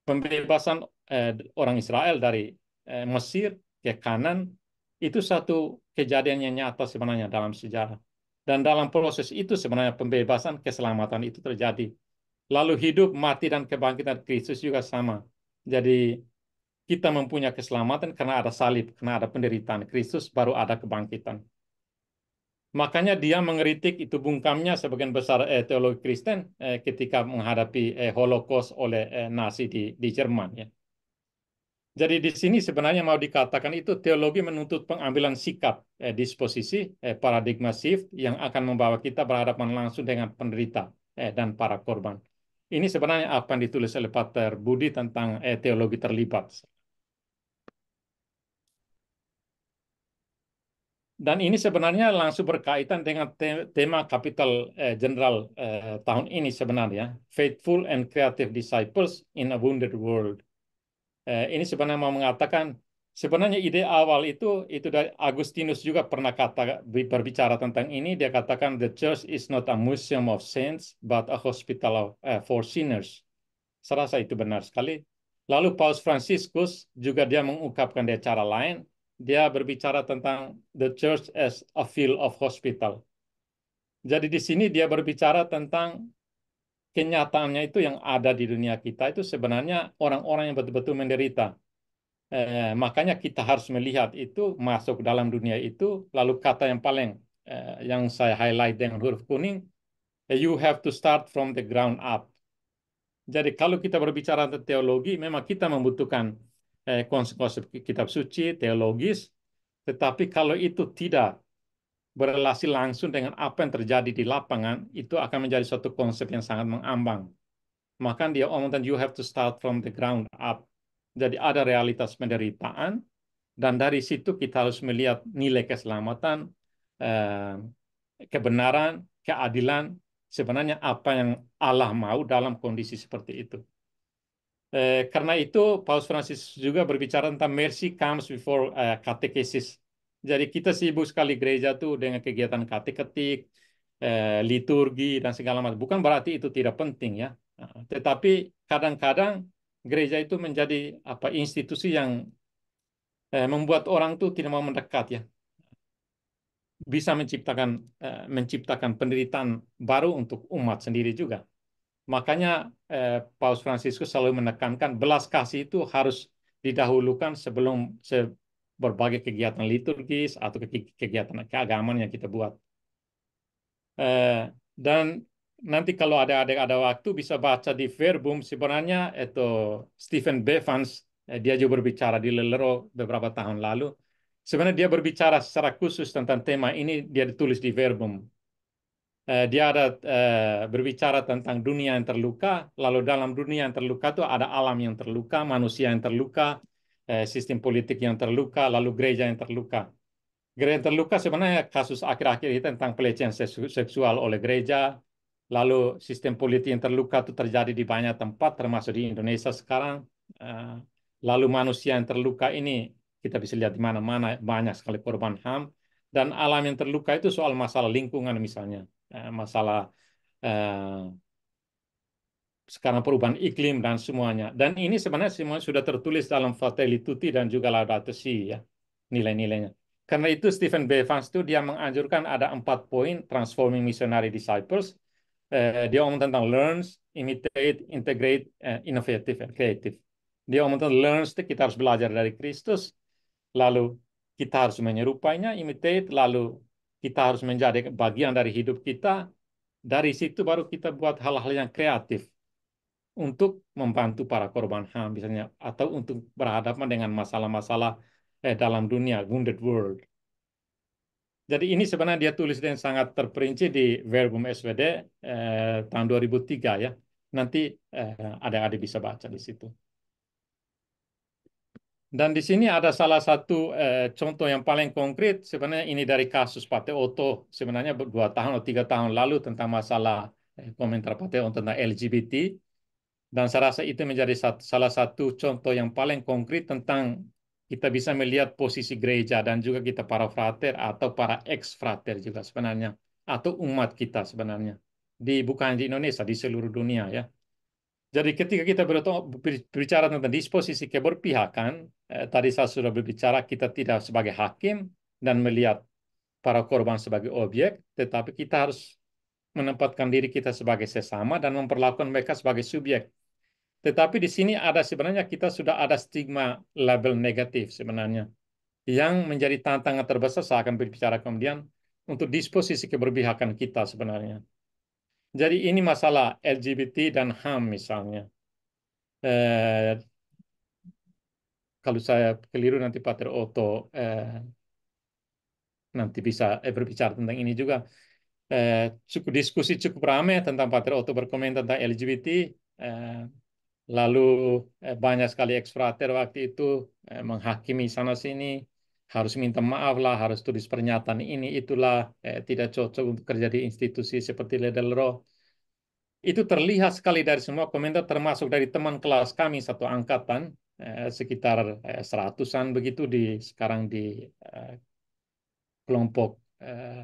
pembebasan eh, orang Israel dari eh, Mesir ke kanan, itu satu kejadian yang nyata sebenarnya dalam sejarah. Dan dalam proses itu sebenarnya pembebasan keselamatan itu terjadi. Lalu hidup, mati, dan kebangkitan Kristus juga sama. Jadi kita mempunyai keselamatan karena ada salib, karena ada penderitaan Kristus, baru ada kebangkitan. Makanya dia mengeritik itu bungkamnya sebagian besar eh, teologi Kristen eh, ketika menghadapi eh, Holocaust oleh eh, Nazi di, di Jerman. Ya. Jadi di sini sebenarnya mau dikatakan itu teologi menuntut pengambilan sikap, eh, disposisi, eh, paradigma shift yang akan membawa kita berhadapan langsung dengan penderita eh, dan para korban. Ini sebenarnya apa yang ditulis oleh Pater Budi tentang eh, teologi terlibat. Dan ini sebenarnya langsung berkaitan dengan tema Capital eh, General eh, tahun ini sebenarnya, Faithful and Creative Disciples in a Wounded World. Eh, ini sebenarnya mau mengatakan, sebenarnya ide awal itu, itu dari Agustinus juga pernah kata, berbicara tentang ini, dia katakan, the church is not a museum of saints, but a hospital of, eh, for sinners. Saya rasa itu benar sekali. Lalu Paus Franciscus juga dia mengungkapkan dia cara lain, dia berbicara tentang the church as a field of hospital. Jadi di sini dia berbicara tentang kenyataannya itu yang ada di dunia kita itu sebenarnya orang-orang yang betul-betul menderita. Eh, makanya kita harus melihat itu masuk dalam dunia itu. Lalu kata yang paling eh, yang saya highlight dengan huruf kuning, eh, you have to start from the ground up. Jadi kalau kita berbicara tentang teologi, memang kita membutuhkan Eh, konsep-konsep kitab suci, teologis, tetapi kalau itu tidak berrelasi langsung dengan apa yang terjadi di lapangan, itu akan menjadi suatu konsep yang sangat mengambang. Maka dia omong, you have to start from the ground up. Jadi ada realitas penderitaan, dan dari situ kita harus melihat nilai keselamatan, eh, kebenaran, keadilan, sebenarnya apa yang Allah mau dalam kondisi seperti itu. Eh, karena itu Paus Francis juga berbicara tentang mercy comes before uh, catechesis. Jadi kita sibuk sekali gereja tuh dengan kegiatan kateketik, eh, liturgi dan segala macam. Bukan berarti itu tidak penting ya. Eh, tetapi kadang-kadang gereja itu menjadi apa institusi yang eh, membuat orang tuh tidak mau mendekat ya. Bisa menciptakan menciptakan penderitaan baru untuk umat sendiri juga. Makanya eh, Paus Fransiskus selalu menekankan belas kasih itu harus didahulukan sebelum se berbagai kegiatan liturgis atau kegiatan keagamaan yang kita buat. Eh, dan nanti kalau ada ada ada waktu bisa baca di Verbum sebenarnya itu Stephen Bevans eh, dia juga berbicara di Lelero beberapa tahun lalu. Sebenarnya dia berbicara secara khusus tentang tema ini dia ditulis di Verbum Eh, dia ada eh, berbicara tentang dunia yang terluka, lalu dalam dunia yang terluka itu ada alam yang terluka, manusia yang terluka, eh, sistem politik yang terluka, lalu gereja yang terluka. Gereja yang terluka sebenarnya kasus akhir-akhir ini tentang pelecehan seksual oleh gereja, lalu sistem politik yang terluka itu terjadi di banyak tempat, termasuk di Indonesia sekarang. Lalu manusia yang terluka ini kita bisa lihat di mana-mana banyak sekali korban HAM dan alam yang terluka itu soal masalah lingkungan misalnya eh, masalah eh, sekarang perubahan iklim dan semuanya dan ini sebenarnya semua sudah tertulis dalam Fratelli Tutti dan juga Laudato Si ya nilai-nilainya karena itu Stephen Vance itu dia menganjurkan ada empat poin transforming missionary disciples eh, dia omong tentang learns imitate integrate eh, innovative and creative dia omong tentang learns kita harus belajar dari Kristus lalu kita harus menyerupainya, imitate, lalu kita harus menjadi bagian dari hidup kita. Dari situ baru kita buat hal-hal yang kreatif untuk membantu para korban HAM misalnya atau untuk berhadapan dengan masalah-masalah eh, dalam dunia wounded world. Jadi ini sebenarnya dia tulis dengan sangat terperinci di Verbum SWD eh, tahun 2003 ya. Nanti eh, ada adik bisa baca di situ. Dan di sini ada salah satu eh, contoh yang paling konkret sebenarnya ini dari kasus Pate Oto sebenarnya dua tahun atau tiga tahun lalu tentang masalah eh, komentar Pate Oto tentang LGBT dan saya rasa itu menjadi satu, salah satu contoh yang paling konkret tentang kita bisa melihat posisi gereja dan juga kita para frater atau para ex frater juga sebenarnya atau umat kita sebenarnya di bukan di Indonesia di seluruh dunia ya. Jadi ketika kita berbicara tentang disposisi keberpihakan, eh, tadi saya sudah berbicara kita tidak sebagai hakim dan melihat para korban sebagai objek, tetapi kita harus menempatkan diri kita sebagai sesama dan memperlakukan mereka sebagai subjek. Tetapi di sini ada sebenarnya kita sudah ada stigma label negatif sebenarnya yang menjadi tantangan terbesar saya akan berbicara kemudian untuk disposisi keberpihakan kita sebenarnya. Jadi ini masalah LGBT dan HAM misalnya. Eh, kalau saya keliru nanti pak Otto eh, nanti bisa eh, berbicara tentang ini juga. Eh, cukup diskusi cukup ramai tentang Pater Otto berkomentar tentang LGBT. Eh, lalu eh, banyak sekali eksfrater waktu itu eh, menghakimi sana sini harus minta maaf lah, harus tulis pernyataan ini itulah eh, tidak cocok untuk kerja di institusi seperti Roh. Itu terlihat sekali dari semua komentar termasuk dari teman kelas kami satu angkatan eh, sekitar eh, seratusan begitu di sekarang di eh, kelompok eh,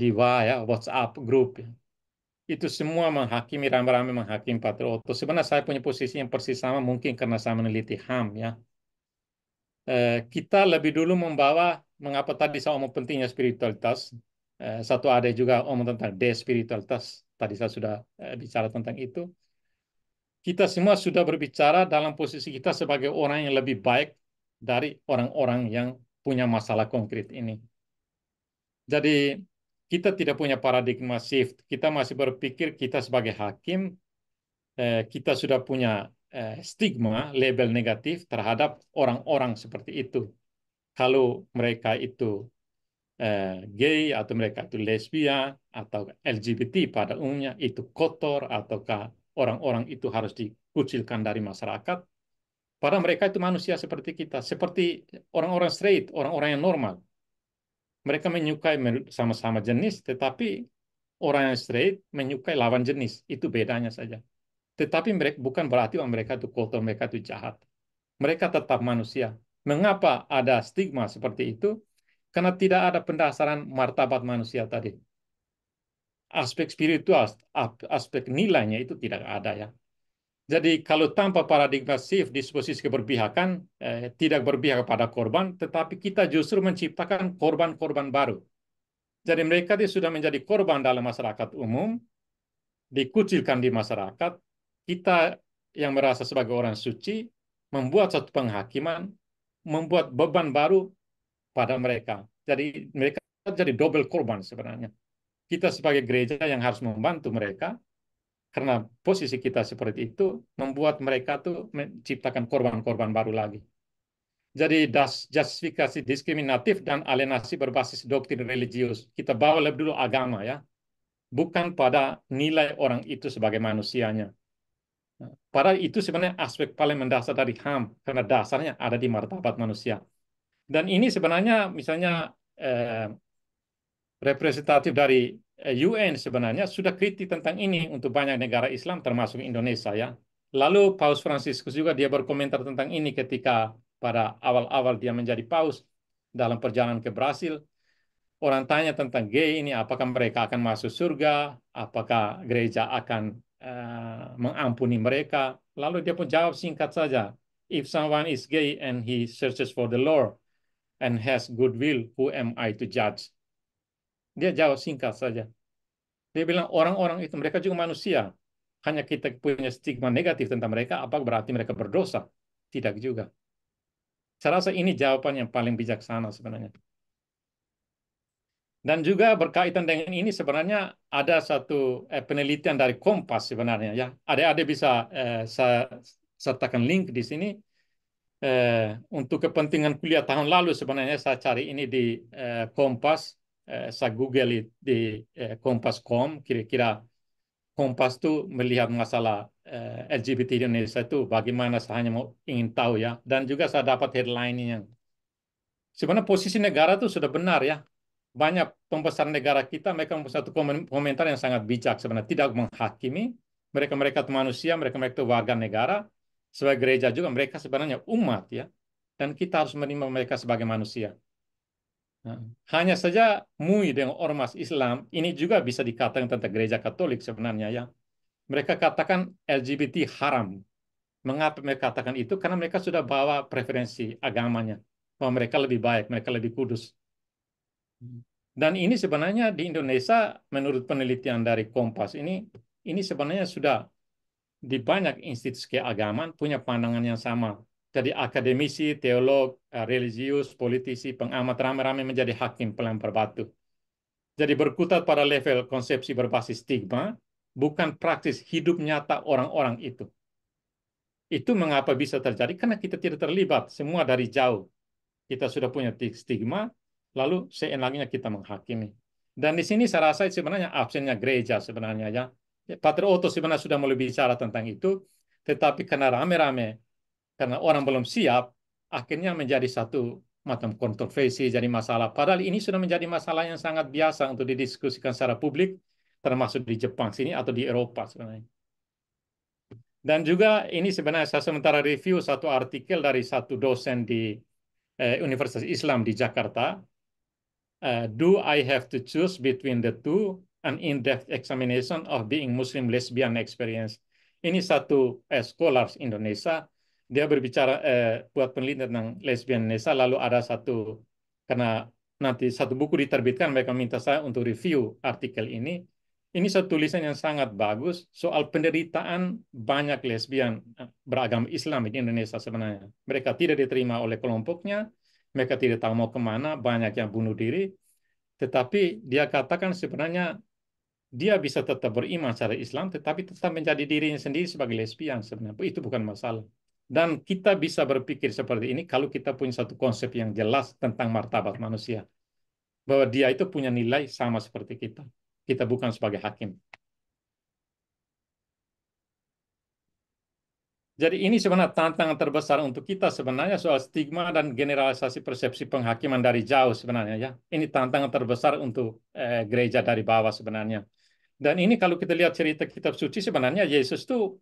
di WA ya WhatsApp grup itu semua menghakimi ramai-ramai menghakimi Patrioto. Sebenarnya saya punya posisi yang persis sama mungkin karena saya meneliti HAM ya Eh, kita lebih dulu membawa mengapa tadi saya omong pentingnya spiritualitas. Eh, satu ada juga omong tentang despiritualitas. Tadi saya sudah eh, bicara tentang itu. Kita semua sudah berbicara dalam posisi kita sebagai orang yang lebih baik dari orang-orang yang punya masalah konkret ini. Jadi kita tidak punya paradigma shift. Kita masih berpikir kita sebagai hakim, kita sudah punya Eh, stigma, label negatif terhadap orang-orang seperti itu. Kalau mereka itu eh, gay atau mereka itu lesbian atau LGBT pada umumnya itu kotor ataukah orang-orang itu harus dikucilkan dari masyarakat. Pada mereka itu manusia seperti kita, seperti orang-orang straight, orang-orang yang normal. Mereka menyukai sama-sama jenis, tetapi orang yang straight menyukai lawan jenis. Itu bedanya saja. Tetapi mereka bukan berarti mereka itu kultur mereka itu jahat. Mereka tetap manusia. Mengapa ada stigma seperti itu? Karena tidak ada pendasaran martabat manusia tadi. Aspek spiritual, aspek nilainya itu tidak ada ya. Jadi kalau tanpa paradigma shift disposisi keberpihakan, eh, tidak berpihak kepada korban, tetapi kita justru menciptakan korban-korban baru. Jadi mereka itu sudah menjadi korban dalam masyarakat umum, dikucilkan di masyarakat, kita yang merasa sebagai orang suci membuat satu penghakiman, membuat beban baru pada mereka. Jadi mereka jadi double korban sebenarnya. Kita sebagai gereja yang harus membantu mereka karena posisi kita seperti itu membuat mereka tuh menciptakan korban-korban baru lagi. Jadi das, justifikasi diskriminatif dan alienasi berbasis doktrin religius. Kita bawa lebih dulu agama ya. Bukan pada nilai orang itu sebagai manusianya Padahal itu sebenarnya aspek paling mendasar dari HAM, karena dasarnya ada di martabat manusia. Dan ini sebenarnya misalnya eh, representatif dari eh, UN sebenarnya sudah kritik tentang ini untuk banyak negara Islam termasuk Indonesia ya. Lalu Paus Franciscus juga dia berkomentar tentang ini ketika pada awal-awal dia menjadi Paus dalam perjalanan ke Brasil. Orang tanya tentang gay ini, apakah mereka akan masuk surga, apakah gereja akan Eh, mengampuni mereka. Lalu dia pun jawab singkat saja, if someone is gay and he searches for the Lord and has goodwill, who am I to judge? Dia jawab singkat saja. Dia bilang orang-orang itu mereka juga manusia. Hanya kita punya stigma negatif tentang mereka, apa berarti mereka berdosa? Tidak juga. Saya rasa ini jawaban yang paling bijaksana sebenarnya. Dan juga berkaitan dengan ini sebenarnya ada satu eh, penelitian dari Kompas sebenarnya ya. Ada-ada bisa eh, saya sertakan link di sini. Eh, untuk kepentingan kuliah tahun lalu sebenarnya saya cari ini di eh, Kompas. Eh, saya Google di eh, Kompas.com kira-kira Kompas tuh melihat masalah eh, LGBT di Indonesia itu bagaimana saya hanya mau ingin tahu ya. Dan juga saya dapat headline yang sebenarnya posisi negara itu sudah benar ya banyak pembesar negara kita mereka mempunyai satu komentar yang sangat bijak sebenarnya tidak menghakimi mereka mereka itu manusia mereka mereka itu warga negara sebagai gereja juga mereka sebenarnya umat ya dan kita harus menerima mereka sebagai manusia nah, hanya saja MUI dengan ormas Islam ini juga bisa dikatakan tentang gereja Katolik sebenarnya ya mereka katakan LGBT haram Mengapa mereka katakan itu? Karena mereka sudah bawa preferensi agamanya. Bahwa mereka lebih baik, mereka lebih kudus. Dan ini sebenarnya di Indonesia menurut penelitian dari Kompas ini ini sebenarnya sudah di banyak institusi keagamaan punya pandangan yang sama. Jadi akademisi, teolog, eh, religius, politisi, pengamat ramai-ramai menjadi hakim pelempar batu. Jadi berkutat pada level konsepsi berbasis stigma, bukan praktis hidup nyata orang-orang itu. Itu mengapa bisa terjadi karena kita tidak terlibat semua dari jauh. Kita sudah punya stigma, lalu seenaknya kita menghakimi. Dan di sini saya rasa sebenarnya absennya gereja sebenarnya ya. Pater Otto sebenarnya sudah mulai bicara tentang itu, tetapi karena rame-rame, karena orang belum siap, akhirnya menjadi satu macam kontroversi, jadi masalah. Padahal ini sudah menjadi masalah yang sangat biasa untuk didiskusikan secara publik, termasuk di Jepang sini atau di Eropa sebenarnya. Dan juga ini sebenarnya saya sementara review satu artikel dari satu dosen di eh, Universitas Islam di Jakarta uh, do I have to choose between the two, an in-depth examination of being Muslim lesbian experience. Ini satu uh, scholars Indonesia, dia berbicara uh, buat penelitian tentang lesbian Indonesia, lalu ada satu, karena nanti satu buku diterbitkan, mereka minta saya untuk review artikel ini. Ini satu tulisan yang sangat bagus soal penderitaan banyak lesbian uh, beragama Islam di Indonesia sebenarnya. Mereka tidak diterima oleh kelompoknya, mereka tidak tahu mau kemana, banyak yang bunuh diri. Tetapi dia katakan sebenarnya dia bisa tetap beriman secara Islam, tetapi tetap menjadi dirinya sendiri sebagai lesbian sebenarnya. Itu bukan masalah. Dan kita bisa berpikir seperti ini kalau kita punya satu konsep yang jelas tentang martabat manusia. Bahwa dia itu punya nilai sama seperti kita. Kita bukan sebagai hakim. Jadi ini sebenarnya tantangan terbesar untuk kita sebenarnya soal stigma dan generalisasi persepsi penghakiman dari jauh sebenarnya ya. Ini tantangan terbesar untuk eh, gereja dari bawah sebenarnya. Dan ini kalau kita lihat cerita kitab suci sebenarnya Yesus tuh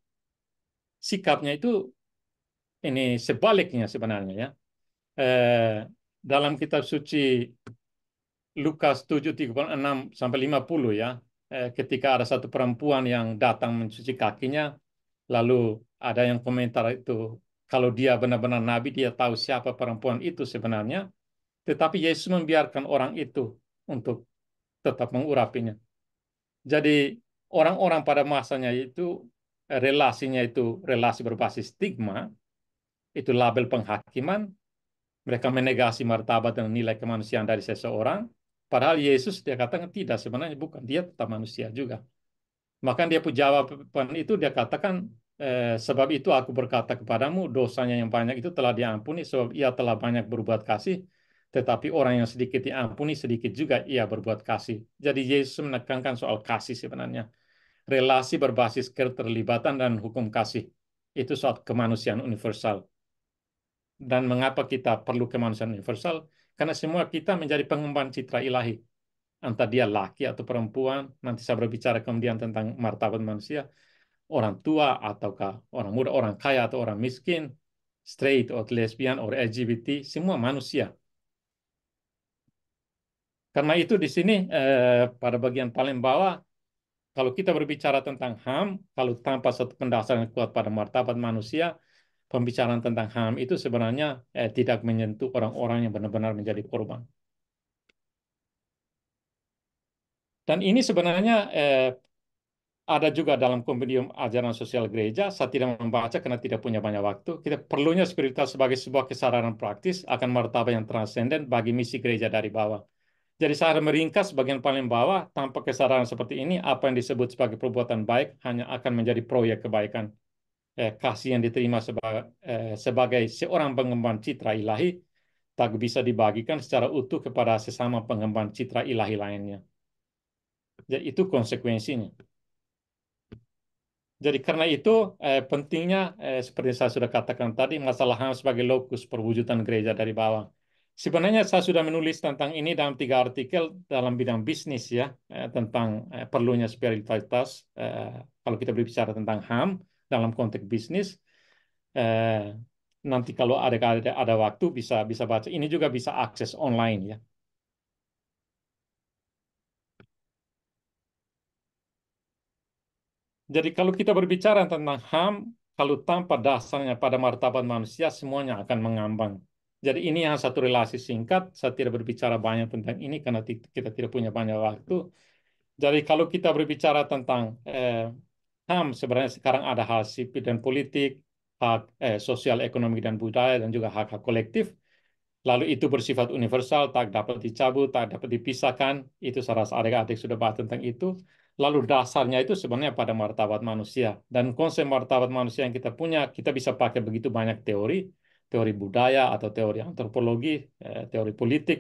sikapnya itu ini sebaliknya sebenarnya ya. Eh, dalam kitab suci Lukas 7 36 sampai 50 ya, eh, ketika ada satu perempuan yang datang mencuci kakinya, Lalu ada yang komentar itu, kalau dia benar-benar nabi, dia tahu siapa perempuan itu sebenarnya. Tetapi Yesus membiarkan orang itu untuk tetap mengurapinya. Jadi orang-orang pada masanya itu relasinya itu relasi berbasis stigma, itu label penghakiman, mereka menegasi martabat dan nilai kemanusiaan dari seseorang, padahal Yesus dia katakan tidak sebenarnya bukan, dia tetap manusia juga. Maka dia pun jawaban itu dia katakan eh, sebab itu aku berkata kepadamu dosanya yang banyak itu telah diampuni sebab ia telah banyak berbuat kasih tetapi orang yang sedikit diampuni sedikit juga ia berbuat kasih. Jadi Yesus menekankan soal kasih sebenarnya. Relasi berbasis keterlibatan dan hukum kasih itu soal kemanusiaan universal. Dan mengapa kita perlu kemanusiaan universal? Karena semua kita menjadi pengemban citra ilahi entah dia laki atau perempuan, nanti saya berbicara kemudian tentang martabat manusia, orang tua ataukah orang muda, orang kaya atau orang miskin, straight atau lesbian atau LGBT, semua manusia. Karena itu di sini eh, pada bagian paling bawah kalau kita berbicara tentang HAM, kalau tanpa satu pendasaran kuat pada martabat manusia, pembicaraan tentang HAM itu sebenarnya eh, tidak menyentuh orang-orang yang benar-benar menjadi korban. Dan ini sebenarnya eh, ada juga dalam kompendium ajaran sosial gereja, saya tidak membaca karena tidak punya banyak waktu. Kita perlunya spiritual sebagai sebuah kesadaran praktis akan martabat yang transenden bagi misi gereja dari bawah. Jadi saya meringkas bagian paling bawah, tanpa kesadaran seperti ini, apa yang disebut sebagai perbuatan baik hanya akan menjadi proyek kebaikan. Eh, kasih yang diterima sebagai, eh, sebagai seorang pengemban citra ilahi tak bisa dibagikan secara utuh kepada sesama pengemban citra ilahi lainnya. Jadi ya, itu konsekuensinya. Jadi karena itu eh, pentingnya eh, seperti saya sudah katakan tadi masalah HAM sebagai lokus perwujudan gereja dari bawah. Sebenarnya saya sudah menulis tentang ini dalam tiga artikel dalam bidang bisnis ya eh, tentang eh, perlunya spiritualitas eh, kalau kita berbicara tentang HAM dalam konteks bisnis. Eh, nanti kalau ada ada, ada waktu bisa bisa baca. Ini juga bisa akses online ya. Jadi kalau kita berbicara tentang HAM, kalau tanpa dasarnya pada martabat manusia, semuanya akan mengambang. Jadi ini yang satu relasi singkat, saya tidak berbicara banyak tentang ini karena kita tidak punya banyak waktu. Jadi kalau kita berbicara tentang eh, HAM, sebenarnya sekarang ada hal sipil dan politik, hak eh, sosial, ekonomi, dan budaya, dan juga hak-hak kolektif. Lalu itu bersifat universal, tak dapat dicabut, tak dapat dipisahkan. Itu saya rasa adik-adik sudah bahas tentang itu lalu dasarnya itu sebenarnya pada martabat manusia. Dan konsep martabat manusia yang kita punya, kita bisa pakai begitu banyak teori, teori budaya atau teori antropologi, eh, teori politik.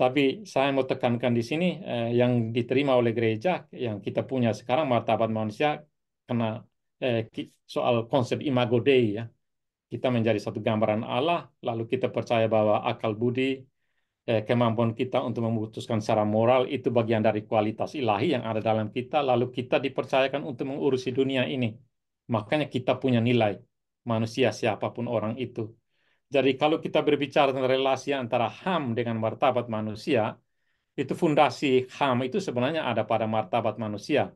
Tapi saya mau tekankan di sini eh, yang diterima oleh gereja yang kita punya sekarang martabat manusia karena eh, soal konsep imago dei ya. Kita menjadi satu gambaran Allah, lalu kita percaya bahwa akal budi, Eh, kemampuan kita untuk memutuskan secara moral itu bagian dari kualitas ilahi yang ada dalam kita lalu kita dipercayakan untuk mengurusi dunia ini makanya kita punya nilai manusia siapapun orang itu jadi kalau kita berbicara tentang relasi antara HAM dengan martabat manusia itu fundasi HAM itu sebenarnya ada pada martabat manusia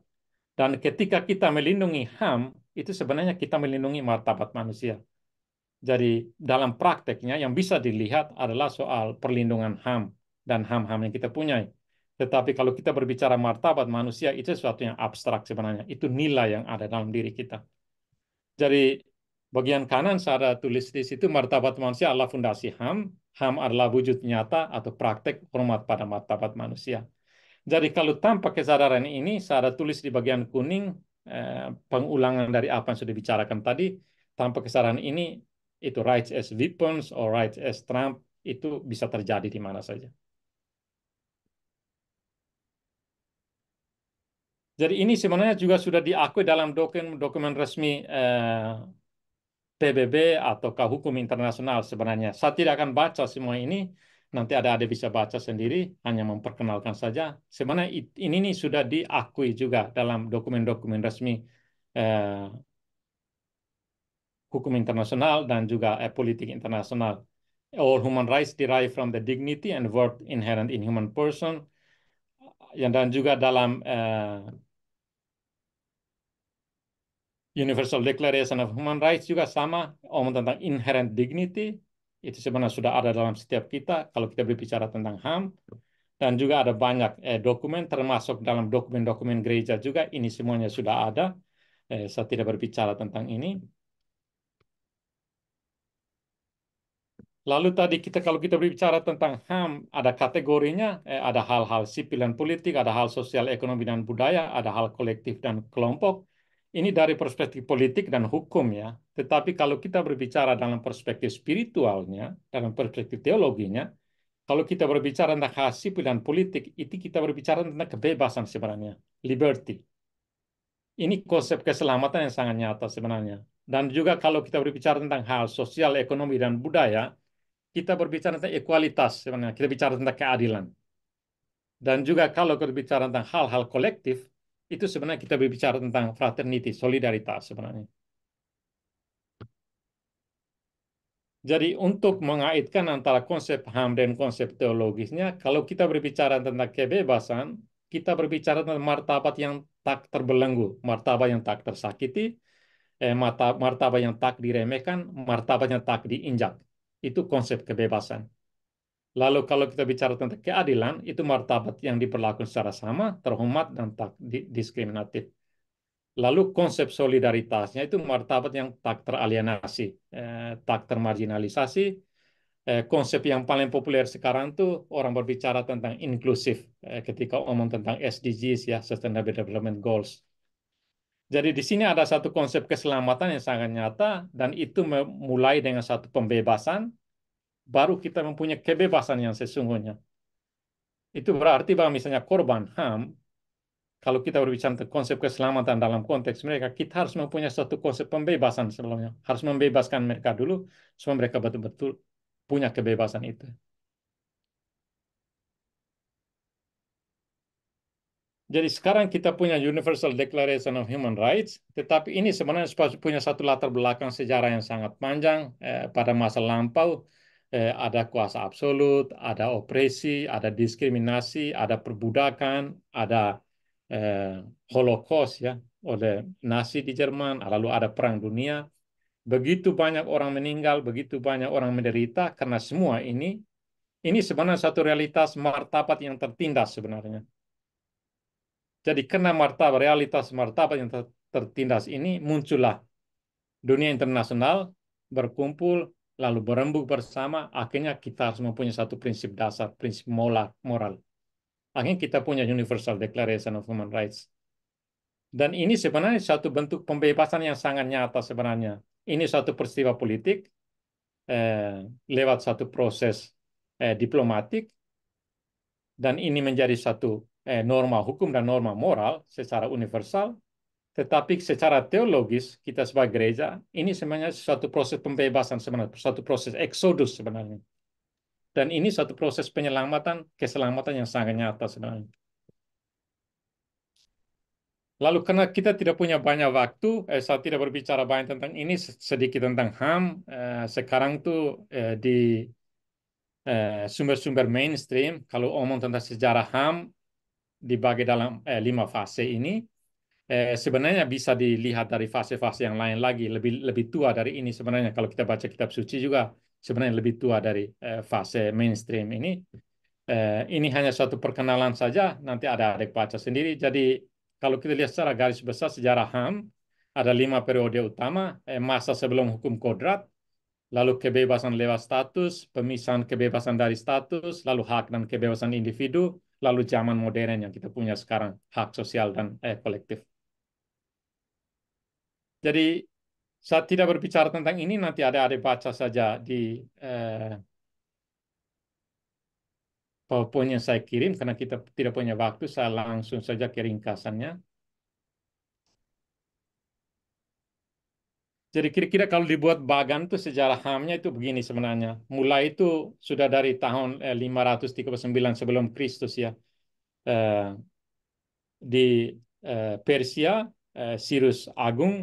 dan ketika kita melindungi HAM itu sebenarnya kita melindungi martabat manusia jadi dalam prakteknya yang bisa dilihat adalah soal perlindungan HAM dan HAM-HAM yang kita punyai. Tetapi kalau kita berbicara martabat manusia, itu sesuatu yang abstrak sebenarnya. Itu nilai yang ada dalam diri kita. Jadi bagian kanan saya tulis di situ martabat manusia adalah fundasi HAM. HAM adalah wujud nyata atau praktek hormat pada martabat manusia. Jadi kalau tanpa kesadaran ini, saya tulis di bagian kuning eh, pengulangan dari apa yang sudah dibicarakan tadi. Tanpa kesadaran ini, itu rights as weapons or rights as Trump itu bisa terjadi di mana saja. Jadi ini sebenarnya juga sudah diakui dalam dokumen-dokumen resmi eh, PBB atau hukum internasional sebenarnya. Saya tidak akan baca semua ini, nanti ada ada bisa baca sendiri, hanya memperkenalkan saja. Sebenarnya ini, ini sudah diakui juga dalam dokumen-dokumen resmi eh, hukum internasional dan juga eh, politik internasional. All human rights derive from the dignity and worth inherent in human person. Yang Dan juga dalam uh, Universal Declaration of Human Rights juga sama, om tentang inherent dignity, itu sebenarnya sudah ada dalam setiap kita kalau kita berbicara tentang HAM. Dan juga ada banyak eh, dokumen, termasuk dalam dokumen-dokumen gereja juga, ini semuanya sudah ada. Eh, saya tidak berbicara tentang ini. Lalu tadi kita kalau kita berbicara tentang HAM, ada kategorinya, eh, ada hal-hal sipil dan politik, ada hal sosial, ekonomi dan budaya, ada hal kolektif dan kelompok. Ini dari perspektif politik dan hukum ya. Tetapi kalau kita berbicara dalam perspektif spiritualnya, dalam perspektif teologinya, kalau kita berbicara tentang hal sipil dan politik, itu kita berbicara tentang kebebasan sebenarnya, liberty. Ini konsep keselamatan yang sangat nyata sebenarnya. Dan juga kalau kita berbicara tentang hal sosial, ekonomi, dan budaya, kita berbicara tentang ekualitas sebenarnya kita bicara tentang keadilan dan juga kalau kita bicara tentang hal-hal kolektif itu sebenarnya kita berbicara tentang fraternity solidaritas sebenarnya Jadi untuk mengaitkan antara konsep HAM dan konsep teologisnya, kalau kita berbicara tentang kebebasan, kita berbicara tentang martabat yang tak terbelenggu, martabat yang tak tersakiti, eh, martabat yang tak diremehkan, martabat yang tak diinjak. Itu konsep kebebasan. Lalu kalau kita bicara tentang keadilan, itu martabat yang diperlakukan secara sama, terhormat, dan tak diskriminatif. Lalu konsep solidaritasnya itu martabat yang tak teralienasi, eh, tak termarginalisasi. Eh, konsep yang paling populer sekarang tuh orang berbicara tentang inklusif eh, ketika omong tentang SDGs ya, Sustainable Development Goals. Jadi di sini ada satu konsep keselamatan yang sangat nyata dan itu mulai dengan satu pembebasan, baru kita mempunyai kebebasan yang sesungguhnya. Itu berarti bahwa misalnya korban HAM, kalau kita berbicara tentang konsep keselamatan dalam konteks mereka, kita harus mempunyai satu konsep pembebasan sebelumnya. Harus membebaskan mereka dulu, supaya mereka betul-betul punya kebebasan itu. Jadi sekarang kita punya Universal Declaration of Human Rights, tetapi ini sebenarnya punya satu latar belakang sejarah yang sangat panjang eh, pada masa lampau. Eh, ada kuasa absolut, ada opresi, ada diskriminasi, ada perbudakan, ada eh, Holocaust ya oleh Nazi di Jerman, lalu ada perang dunia. Begitu banyak orang meninggal, begitu banyak orang menderita karena semua ini ini sebenarnya satu realitas martabat yang tertindas sebenarnya jadi karena martabat, realitas martabat yang tertindas ini muncullah dunia internasional berkumpul lalu berembuk bersama akhirnya kita harus mempunyai satu prinsip dasar prinsip moral moral akhirnya kita punya Universal Declaration of Human Rights dan ini sebenarnya satu bentuk pembebasan yang sangat nyata sebenarnya ini satu peristiwa politik eh, lewat satu proses eh, diplomatik dan ini menjadi satu Eh, norma hukum dan norma moral secara universal, tetapi secara teologis kita sebagai gereja ini sebenarnya suatu proses pembebasan sebenarnya, suatu proses eksodus sebenarnya. Dan ini suatu proses penyelamatan, keselamatan yang sangat nyata sebenarnya. Lalu karena kita tidak punya banyak waktu, eh, saya tidak berbicara banyak tentang ini, sedikit tentang HAM. Eh, sekarang tuh eh, di eh, sumber-sumber eh, mainstream, kalau omong tentang sejarah HAM, dibagi dalam eh, lima fase ini eh, sebenarnya bisa dilihat dari fase-fase yang lain lagi lebih lebih tua dari ini sebenarnya kalau kita baca kitab suci juga sebenarnya lebih tua dari eh, fase mainstream ini eh, ini hanya suatu perkenalan saja nanti ada adik baca sendiri jadi kalau kita lihat secara garis besar sejarah HAM ada lima periode utama eh, masa sebelum hukum kodrat lalu kebebasan lewat status, pemisahan kebebasan dari status, lalu hak dan kebebasan individu, lalu zaman modern yang kita punya sekarang, hak sosial dan eh, kolektif. Jadi saat tidak berbicara tentang ini, nanti ada ada baca saja di eh, PowerPoint yang saya kirim, karena kita tidak punya waktu, saya langsung saja ke ringkasannya. Jadi kira-kira kalau dibuat bagan itu sejarah hamnya itu begini sebenarnya. Mulai itu sudah dari tahun 539 eh, sebelum Kristus ya. Eh, di eh, Persia, Sirus Agung,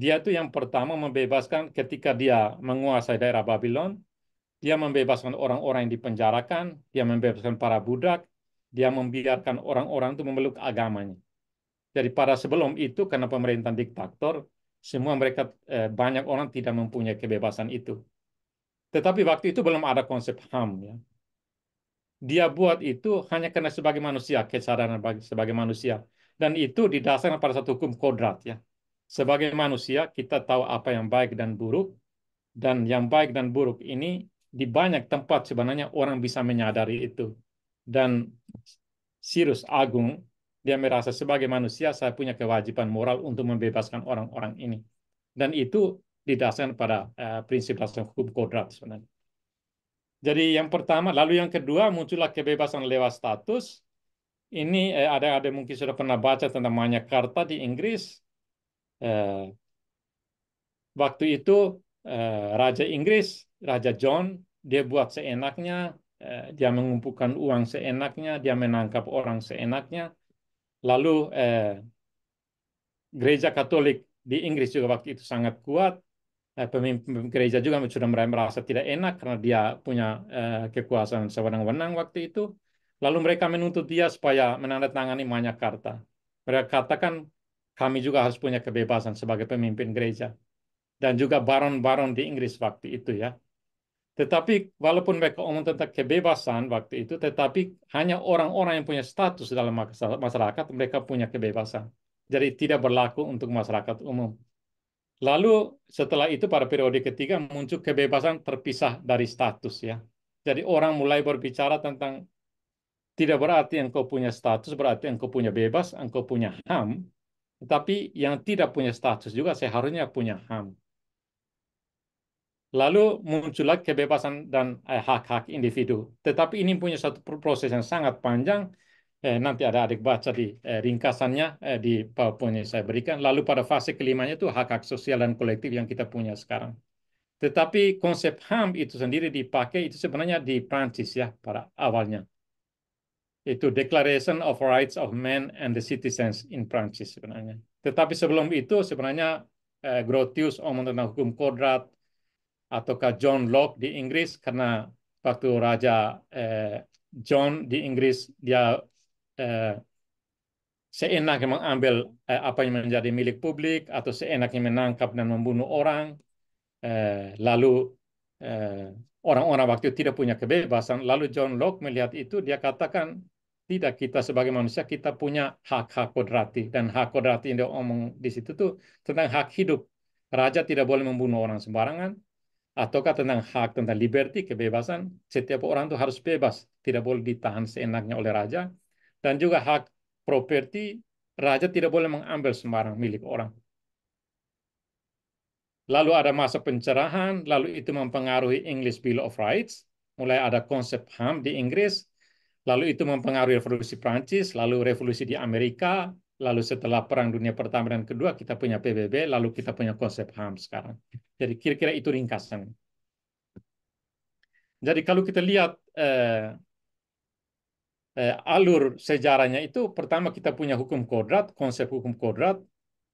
dia tuh yang pertama membebaskan ketika dia menguasai daerah Babylon, dia membebaskan orang-orang yang dipenjarakan, dia membebaskan para budak, dia membiarkan orang-orang itu memeluk agamanya. Jadi pada sebelum itu karena pemerintahan diktator, semua mereka eh, banyak orang tidak mempunyai kebebasan itu. Tetapi waktu itu belum ada konsep HAM ya. Dia buat itu hanya karena sebagai manusia, kesadaran sebagai manusia. Dan itu didasarkan pada satu hukum kodrat ya. Sebagai manusia kita tahu apa yang baik dan buruk dan yang baik dan buruk ini di banyak tempat sebenarnya orang bisa menyadari itu. Dan Sirus Agung dia merasa sebagai manusia saya punya kewajiban moral untuk membebaskan orang-orang ini. Dan itu didasarkan pada uh, prinsip dasar hukum kodrat sebenarnya. Jadi yang pertama, lalu yang kedua muncullah kebebasan lewat status. Ini eh, ada ada mungkin sudah pernah baca tentang Magna Carta di Inggris. Eh, waktu itu eh, Raja Inggris, Raja John, dia buat seenaknya, eh, dia mengumpulkan uang seenaknya, dia menangkap orang seenaknya, Lalu eh, gereja Katolik di Inggris juga waktu itu sangat kuat. Eh, pemimpin gereja juga sudah merasa tidak enak karena dia punya eh, kekuasaan sewenang-wenang waktu itu. Lalu mereka menuntut dia supaya menandatangani banyak Carta. Mereka katakan kami juga harus punya kebebasan sebagai pemimpin gereja. Dan juga baron-baron di Inggris waktu itu ya tetapi walaupun mereka omong tentang kebebasan waktu itu, tetapi hanya orang-orang yang punya status dalam masyarakat, mereka punya kebebasan. Jadi tidak berlaku untuk masyarakat umum. Lalu setelah itu pada periode ketiga muncul kebebasan terpisah dari status ya. Jadi orang mulai berbicara tentang tidak berarti engkau punya status, berarti engkau punya bebas, engkau punya HAM. Tetapi yang tidak punya status juga seharusnya punya HAM. Lalu muncullah kebebasan dan eh, hak-hak eh, individu. Tetapi ini punya satu proses yang sangat panjang. Eh, nanti ada adik baca di eh, ringkasannya eh, di PowerPoint yang saya berikan. Lalu pada fase kelimanya itu hak-hak sosial dan kolektif yang kita punya sekarang. Tetapi konsep HAM itu sendiri dipakai itu sebenarnya di Prancis ya pada awalnya. Itu Declaration of Rights of Men and the Citizens in Prancis sebenarnya. Tetapi sebelum itu sebenarnya eh, Grotius, omong tentang hukum kodrat, ataukah John Locke di Inggris karena waktu Raja eh, John di Inggris dia eh, seenaknya mengambil eh, apa yang menjadi milik publik atau seenaknya menangkap dan membunuh orang eh, lalu orang eh, orang-orang waktu itu tidak punya kebebasan lalu John Locke melihat itu dia katakan tidak kita sebagai manusia kita punya hak-hak kodrati dan hak kodrati yang dia omong di situ tuh tentang hak hidup raja tidak boleh membunuh orang sembarangan ataukah tentang hak tentang liberty kebebasan setiap orang itu harus bebas tidak boleh ditahan seenaknya oleh raja dan juga hak properti raja tidak boleh mengambil sembarang milik orang lalu ada masa pencerahan lalu itu mempengaruhi English Bill of Rights mulai ada konsep HAM di Inggris lalu itu mempengaruhi revolusi Prancis lalu revolusi di Amerika lalu setelah Perang Dunia Pertama dan Kedua kita punya PBB, lalu kita punya konsep HAM sekarang. Jadi kira-kira itu ringkasan. Jadi kalau kita lihat eh, eh, alur sejarahnya itu, pertama kita punya hukum kodrat, konsep hukum kodrat,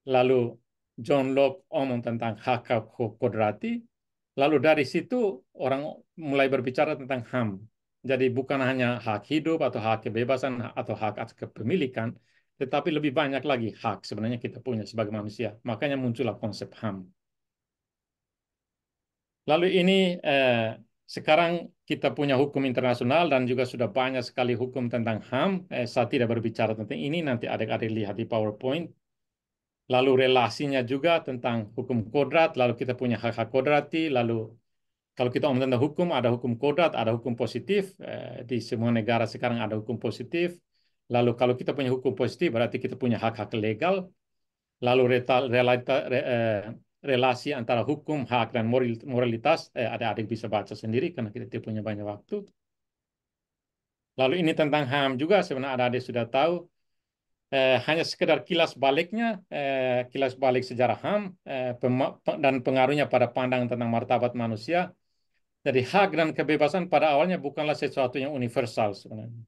lalu John Locke omong tentang hak kodrati, lalu dari situ orang mulai berbicara tentang HAM. Jadi bukan hanya hak hidup atau hak kebebasan atau hak atas kepemilikan, tetapi lebih banyak lagi hak sebenarnya kita punya sebagai manusia. Makanya muncullah konsep HAM. Lalu ini eh, sekarang kita punya hukum internasional dan juga sudah banyak sekali hukum tentang HAM. Eh, saya tidak berbicara tentang ini, nanti adik-adik lihat di PowerPoint. Lalu relasinya juga tentang hukum kodrat, lalu kita punya hak-hak kodrati, lalu kalau kita omong tentang hukum, ada hukum kodrat, ada hukum positif. Eh, di semua negara sekarang ada hukum positif. Lalu kalau kita punya hukum positif berarti kita punya hak-hak legal. Lalu eh, relasi antara hukum, hak, dan moralitas ada eh, adik bisa baca sendiri karena kita tidak punya banyak waktu. Lalu ini tentang HAM juga sebenarnya ada adik sudah tahu. Eh, hanya sekedar kilas baliknya, kilas balik sejarah HAM dan pengaruhnya pada pandangan tentang martabat manusia. Jadi hak dan kebebasan pada awalnya bukanlah sesuatu yang universal sebenarnya.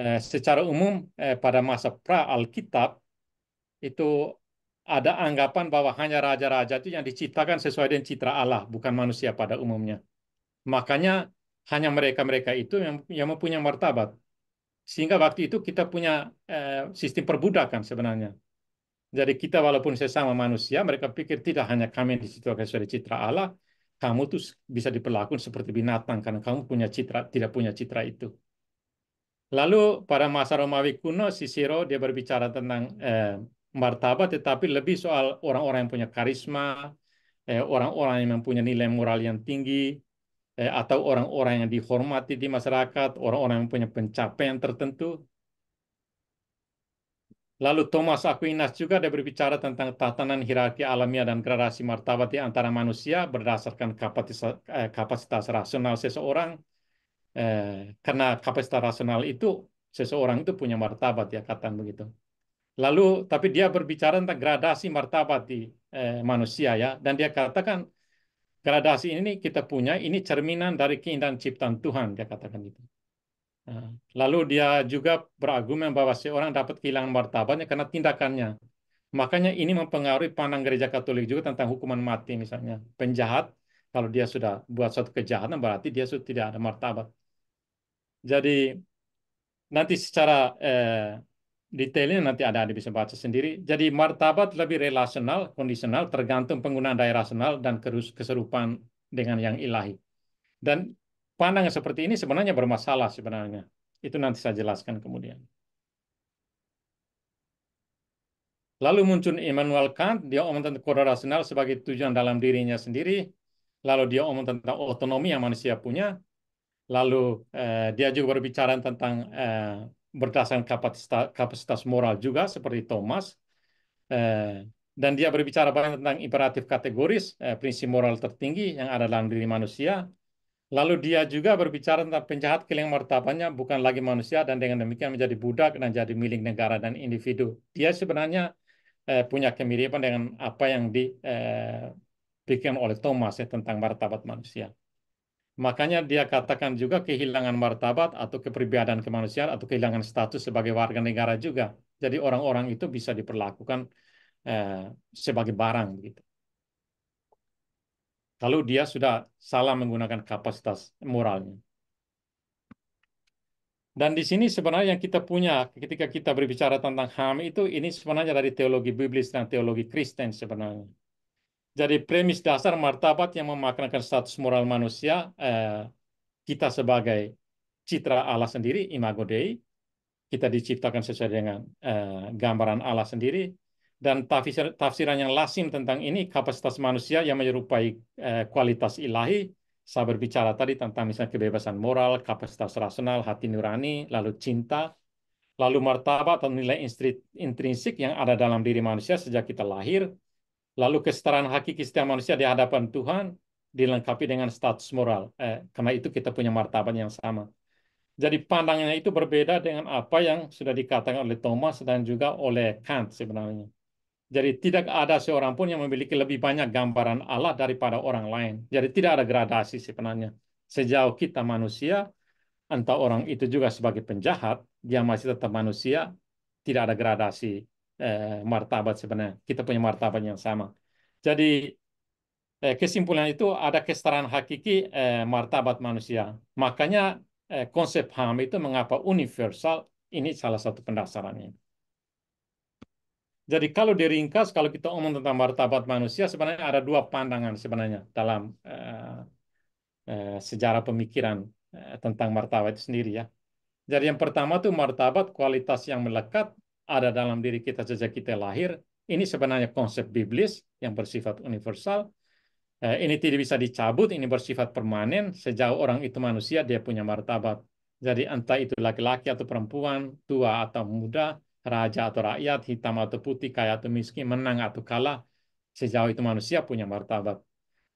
Eh, secara umum eh, pada masa pra Alkitab itu ada anggapan bahwa hanya raja-raja itu yang diciptakan sesuai dengan citra Allah, bukan manusia pada umumnya. Makanya hanya mereka-mereka itu yang, yang mempunyai martabat. Sehingga waktu itu kita punya eh, sistem perbudakan sebenarnya. Jadi kita walaupun sesama manusia, mereka pikir tidak hanya kami yang diciptakan sesuai citra Allah, kamu tuh bisa diperlakukan seperti binatang karena kamu punya citra tidak punya citra itu. Lalu pada masa Romawi kuno, Cicero dia berbicara tentang eh, martabat, tetapi lebih soal orang-orang yang punya karisma, eh, orang-orang yang punya nilai moral yang tinggi, eh, atau orang-orang yang dihormati di masyarakat, orang-orang yang punya pencapaian tertentu. Lalu Thomas Aquinas juga dia berbicara tentang tatanan hierarki alamiah dan gradasi martabat di antara manusia berdasarkan kapasitas, eh, kapasitas rasional seseorang eh, karena kapasitas rasional itu seseorang itu punya martabat ya katakan begitu. Lalu tapi dia berbicara tentang gradasi martabat di eh, manusia ya dan dia katakan gradasi ini kita punya ini cerminan dari keindahan ciptaan Tuhan dia katakan itu. Nah, lalu dia juga berargumen bahwa seorang dapat kehilangan martabatnya karena tindakannya. Makanya ini mempengaruhi pandang gereja Katolik juga tentang hukuman mati misalnya. Penjahat kalau dia sudah buat suatu kejahatan berarti dia sudah tidak ada martabat. Jadi nanti secara eh, detailnya nanti ada ada bisa baca sendiri. Jadi martabat lebih relasional, kondisional, tergantung penggunaan daya rasional dan keserupaan dengan yang ilahi. Dan pandangan seperti ini sebenarnya bermasalah sebenarnya. Itu nanti saya jelaskan kemudian. Lalu muncul Immanuel Kant, dia omong tentang kode rasional sebagai tujuan dalam dirinya sendiri. Lalu dia omong tentang otonomi yang manusia punya. Lalu eh, dia juga berbicara tentang eh, berdasarkan kapasitas, kapasitas moral juga seperti Thomas. Eh, dan dia berbicara banyak tentang imperatif kategoris, eh, prinsip moral tertinggi yang ada dalam diri manusia. Lalu dia juga berbicara tentang penjahat keling martabatnya bukan lagi manusia dan dengan demikian menjadi budak dan jadi milik negara dan individu. Dia sebenarnya eh, punya kemiripan dengan apa yang dibikin eh, oleh Thomas ya, tentang martabat manusia. Makanya dia katakan juga kehilangan martabat atau kepribadian kemanusiaan atau kehilangan status sebagai warga negara juga. Jadi orang-orang itu bisa diperlakukan eh, sebagai barang begitu. Kalau dia sudah salah menggunakan kapasitas moralnya. Dan di sini sebenarnya yang kita punya ketika kita berbicara tentang HAM itu ini sebenarnya dari teologi biblis dan teologi Kristen sebenarnya. Jadi premis dasar martabat yang memaknakan status moral manusia eh, kita sebagai citra Allah sendiri, imago Dei, kita diciptakan sesuai dengan eh, gambaran Allah sendiri, dan tafsir, tafsiran yang lasim tentang ini, kapasitas manusia yang menyerupai eh, kualitas ilahi, saya berbicara tadi tentang misalnya kebebasan moral, kapasitas rasional, hati nurani, lalu cinta, lalu martabat atau nilai intrinsik yang ada dalam diri manusia sejak kita lahir, Lalu kesetaraan hakiki setiap manusia di hadapan Tuhan dilengkapi dengan status moral. Eh, karena itu kita punya martabat yang sama. Jadi pandangannya itu berbeda dengan apa yang sudah dikatakan oleh Thomas dan juga oleh Kant sebenarnya. Jadi tidak ada seorang pun yang memiliki lebih banyak gambaran Allah daripada orang lain. Jadi tidak ada gradasi sebenarnya. Sejauh kita manusia, entah orang itu juga sebagai penjahat, dia masih tetap manusia, tidak ada gradasi Eh, martabat sebenarnya. Kita punya martabat yang sama. Jadi eh, kesimpulan itu ada kesetaraan hakiki eh, martabat manusia. Makanya eh, konsep HAM itu mengapa universal ini salah satu pendasarannya. Jadi kalau diringkas, kalau kita omong tentang martabat manusia, sebenarnya ada dua pandangan sebenarnya dalam eh, eh, sejarah pemikiran eh, tentang martabat itu sendiri ya. Jadi yang pertama tuh martabat kualitas yang melekat ada dalam diri kita sejak kita lahir. Ini sebenarnya konsep biblis yang bersifat universal. Eh, ini tidak bisa dicabut, ini bersifat permanen. Sejauh orang itu manusia, dia punya martabat. Jadi entah itu laki-laki atau perempuan, tua atau muda, raja atau rakyat, hitam atau putih, kaya atau miskin, menang atau kalah, sejauh itu manusia punya martabat.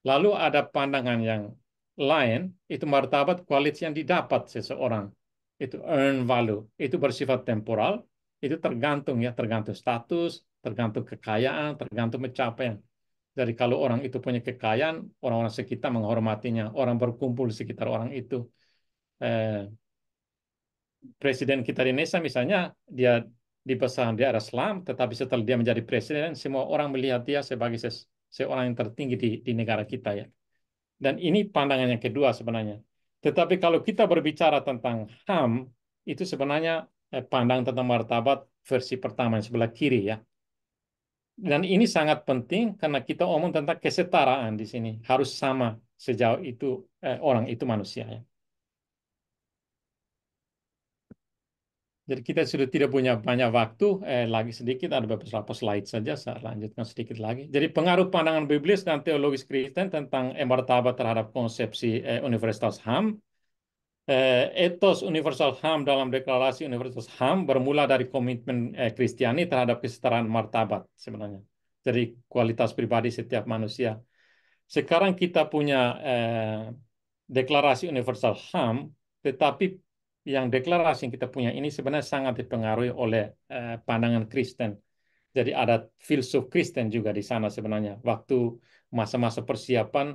Lalu ada pandangan yang lain, itu martabat kualitas yang didapat seseorang. Itu earn value. Itu bersifat temporal, itu tergantung ya, tergantung status, tergantung kekayaan, tergantung pencapaian. Jadi kalau orang itu punya kekayaan, orang-orang sekitar menghormatinya, orang berkumpul sekitar orang itu. Eh, presiden kita di Indonesia misalnya, dia dibesarkan di arah Islam, tetapi setelah dia menjadi presiden, semua orang melihat dia sebagai se seorang yang tertinggi di, di negara kita ya. Dan ini pandangan yang kedua sebenarnya. Tetapi kalau kita berbicara tentang HAM, itu sebenarnya Eh, pandang tentang martabat versi pertama yang sebelah kiri ya. Dan iya. ini sangat penting karena kita omong tentang kesetaraan di sini harus sama sejauh itu eh, orang itu manusia ya. Jadi kita sudah tidak punya banyak waktu eh, lagi sedikit ada beberapa slide saja saya lanjutkan sedikit lagi. Jadi pengaruh pandangan biblis dan teologis Kristen tentang eh, martabat terhadap konsepsi eh, Universitas HAM Eh, etos universal HAM dalam deklarasi universal HAM bermula dari komitmen eh, Kristiani terhadap kesetaraan martabat sebenarnya. Jadi kualitas pribadi setiap manusia. Sekarang kita punya eh, deklarasi universal HAM, tetapi yang deklarasi yang kita punya ini sebenarnya sangat dipengaruhi oleh pandangan Kristen. Jadi ada filsuf Kristen juga di sana sebenarnya. Waktu masa-masa persiapan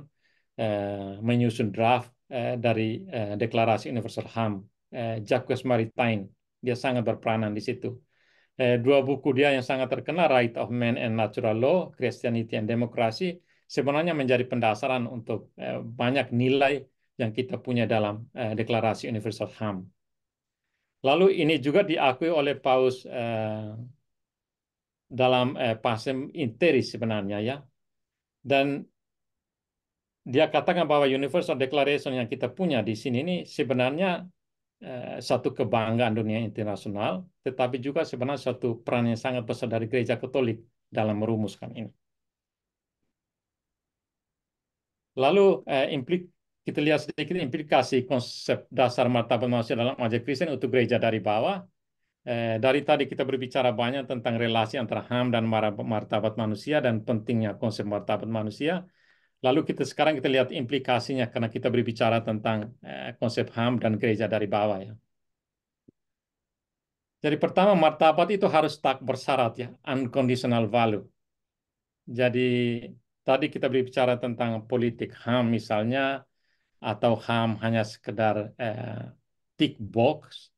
menyusun draft Eh, dari eh, Deklarasi Universal HAM, eh, Jacques Maritain. Dia sangat berperanan di situ. Dua buku dia yang sangat terkenal, Right of Man and Natural Law, Christianity and Democracy, sebenarnya menjadi pendasaran untuk banyak nilai yang kita punya dalam Deklarasi Universal HAM. Lalu ini juga diakui oleh Paus dalam eh, pasem interis sebenarnya ya. Dan dia katakan bahwa Universal Declaration yang kita punya di sini ini sebenarnya eh, satu kebanggaan dunia internasional, tetapi juga sebenarnya satu peran yang sangat besar dari gereja Katolik dalam merumuskan ini. Lalu eh, implik kita lihat sedikit implikasi konsep dasar martabat manusia dalam ajaran Kristen untuk gereja dari bawah. Eh, dari tadi kita berbicara banyak tentang relasi antara HAM dan martabat manusia dan pentingnya konsep martabat manusia Lalu kita sekarang kita lihat implikasinya karena kita berbicara tentang eh, konsep HAM dan gereja dari bawah ya. Jadi pertama martabat itu harus tak bersyarat ya, unconditional value. Jadi tadi kita berbicara tentang politik HAM misalnya atau HAM hanya sekedar eh, tick box.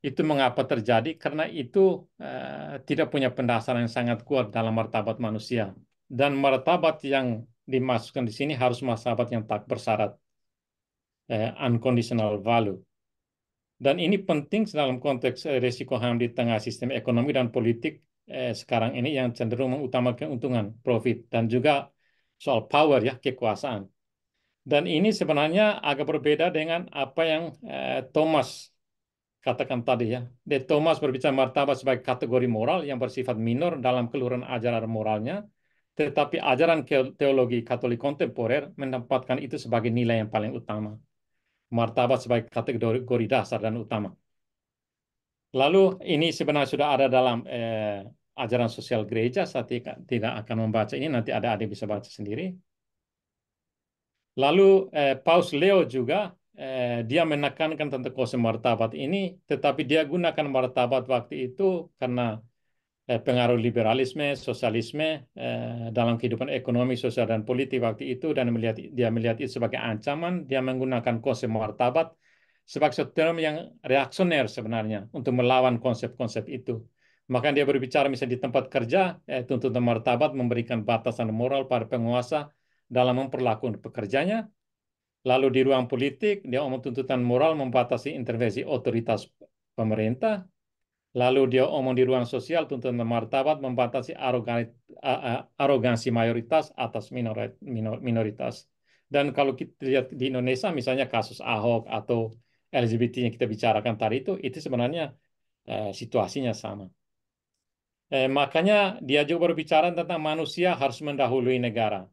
Itu mengapa terjadi? Karena itu eh, tidak punya pendasaran yang sangat kuat dalam martabat manusia. Dan martabat yang dimasukkan di sini harus masabat yang tak bersyarat, eh, unconditional value. Dan ini penting dalam konteks eh, risiko HAM di tengah sistem ekonomi dan politik eh, sekarang ini yang cenderung mengutamakan keuntungan, profit, dan juga soal power ya kekuasaan. Dan ini sebenarnya agak berbeda dengan apa yang eh, Thomas katakan tadi ya. De Thomas berbicara martabat sebagai kategori moral yang bersifat minor dalam keluaran ajaran moralnya, tetapi ajaran teologi Katolik kontemporer menempatkan itu sebagai nilai yang paling utama. Martabat sebagai kategori dasar dan utama. Lalu ini sebenarnya sudah ada dalam eh, ajaran sosial gereja. Saya tidak, akan membaca ini, nanti ada adik bisa baca sendiri. Lalu eh, Paus Leo juga eh, dia menekankan tentang konsep martabat ini, tetapi dia gunakan martabat waktu itu karena Eh, pengaruh liberalisme, sosialisme eh, dalam kehidupan ekonomi, sosial dan politik waktu itu dan melihat dia melihat itu sebagai ancaman, dia menggunakan konsep martabat sebagai satu term yang reaksioner sebenarnya untuk melawan konsep-konsep itu. Maka dia berbicara misalnya di tempat kerja, eh, tuntutan martabat memberikan batasan moral pada penguasa dalam memperlakukan pekerjanya. Lalu di ruang politik, dia omong tuntutan moral membatasi intervensi otoritas pemerintah Lalu dia omong di ruang sosial tuntutan martabat membatasi arogan, arogansi mayoritas atas minor, minor, minoritas. Dan kalau kita lihat di Indonesia misalnya kasus Ahok atau LGBT yang kita bicarakan tadi itu, itu sebenarnya uh, situasinya sama. Eh, makanya dia juga berbicara tentang manusia harus mendahului negara.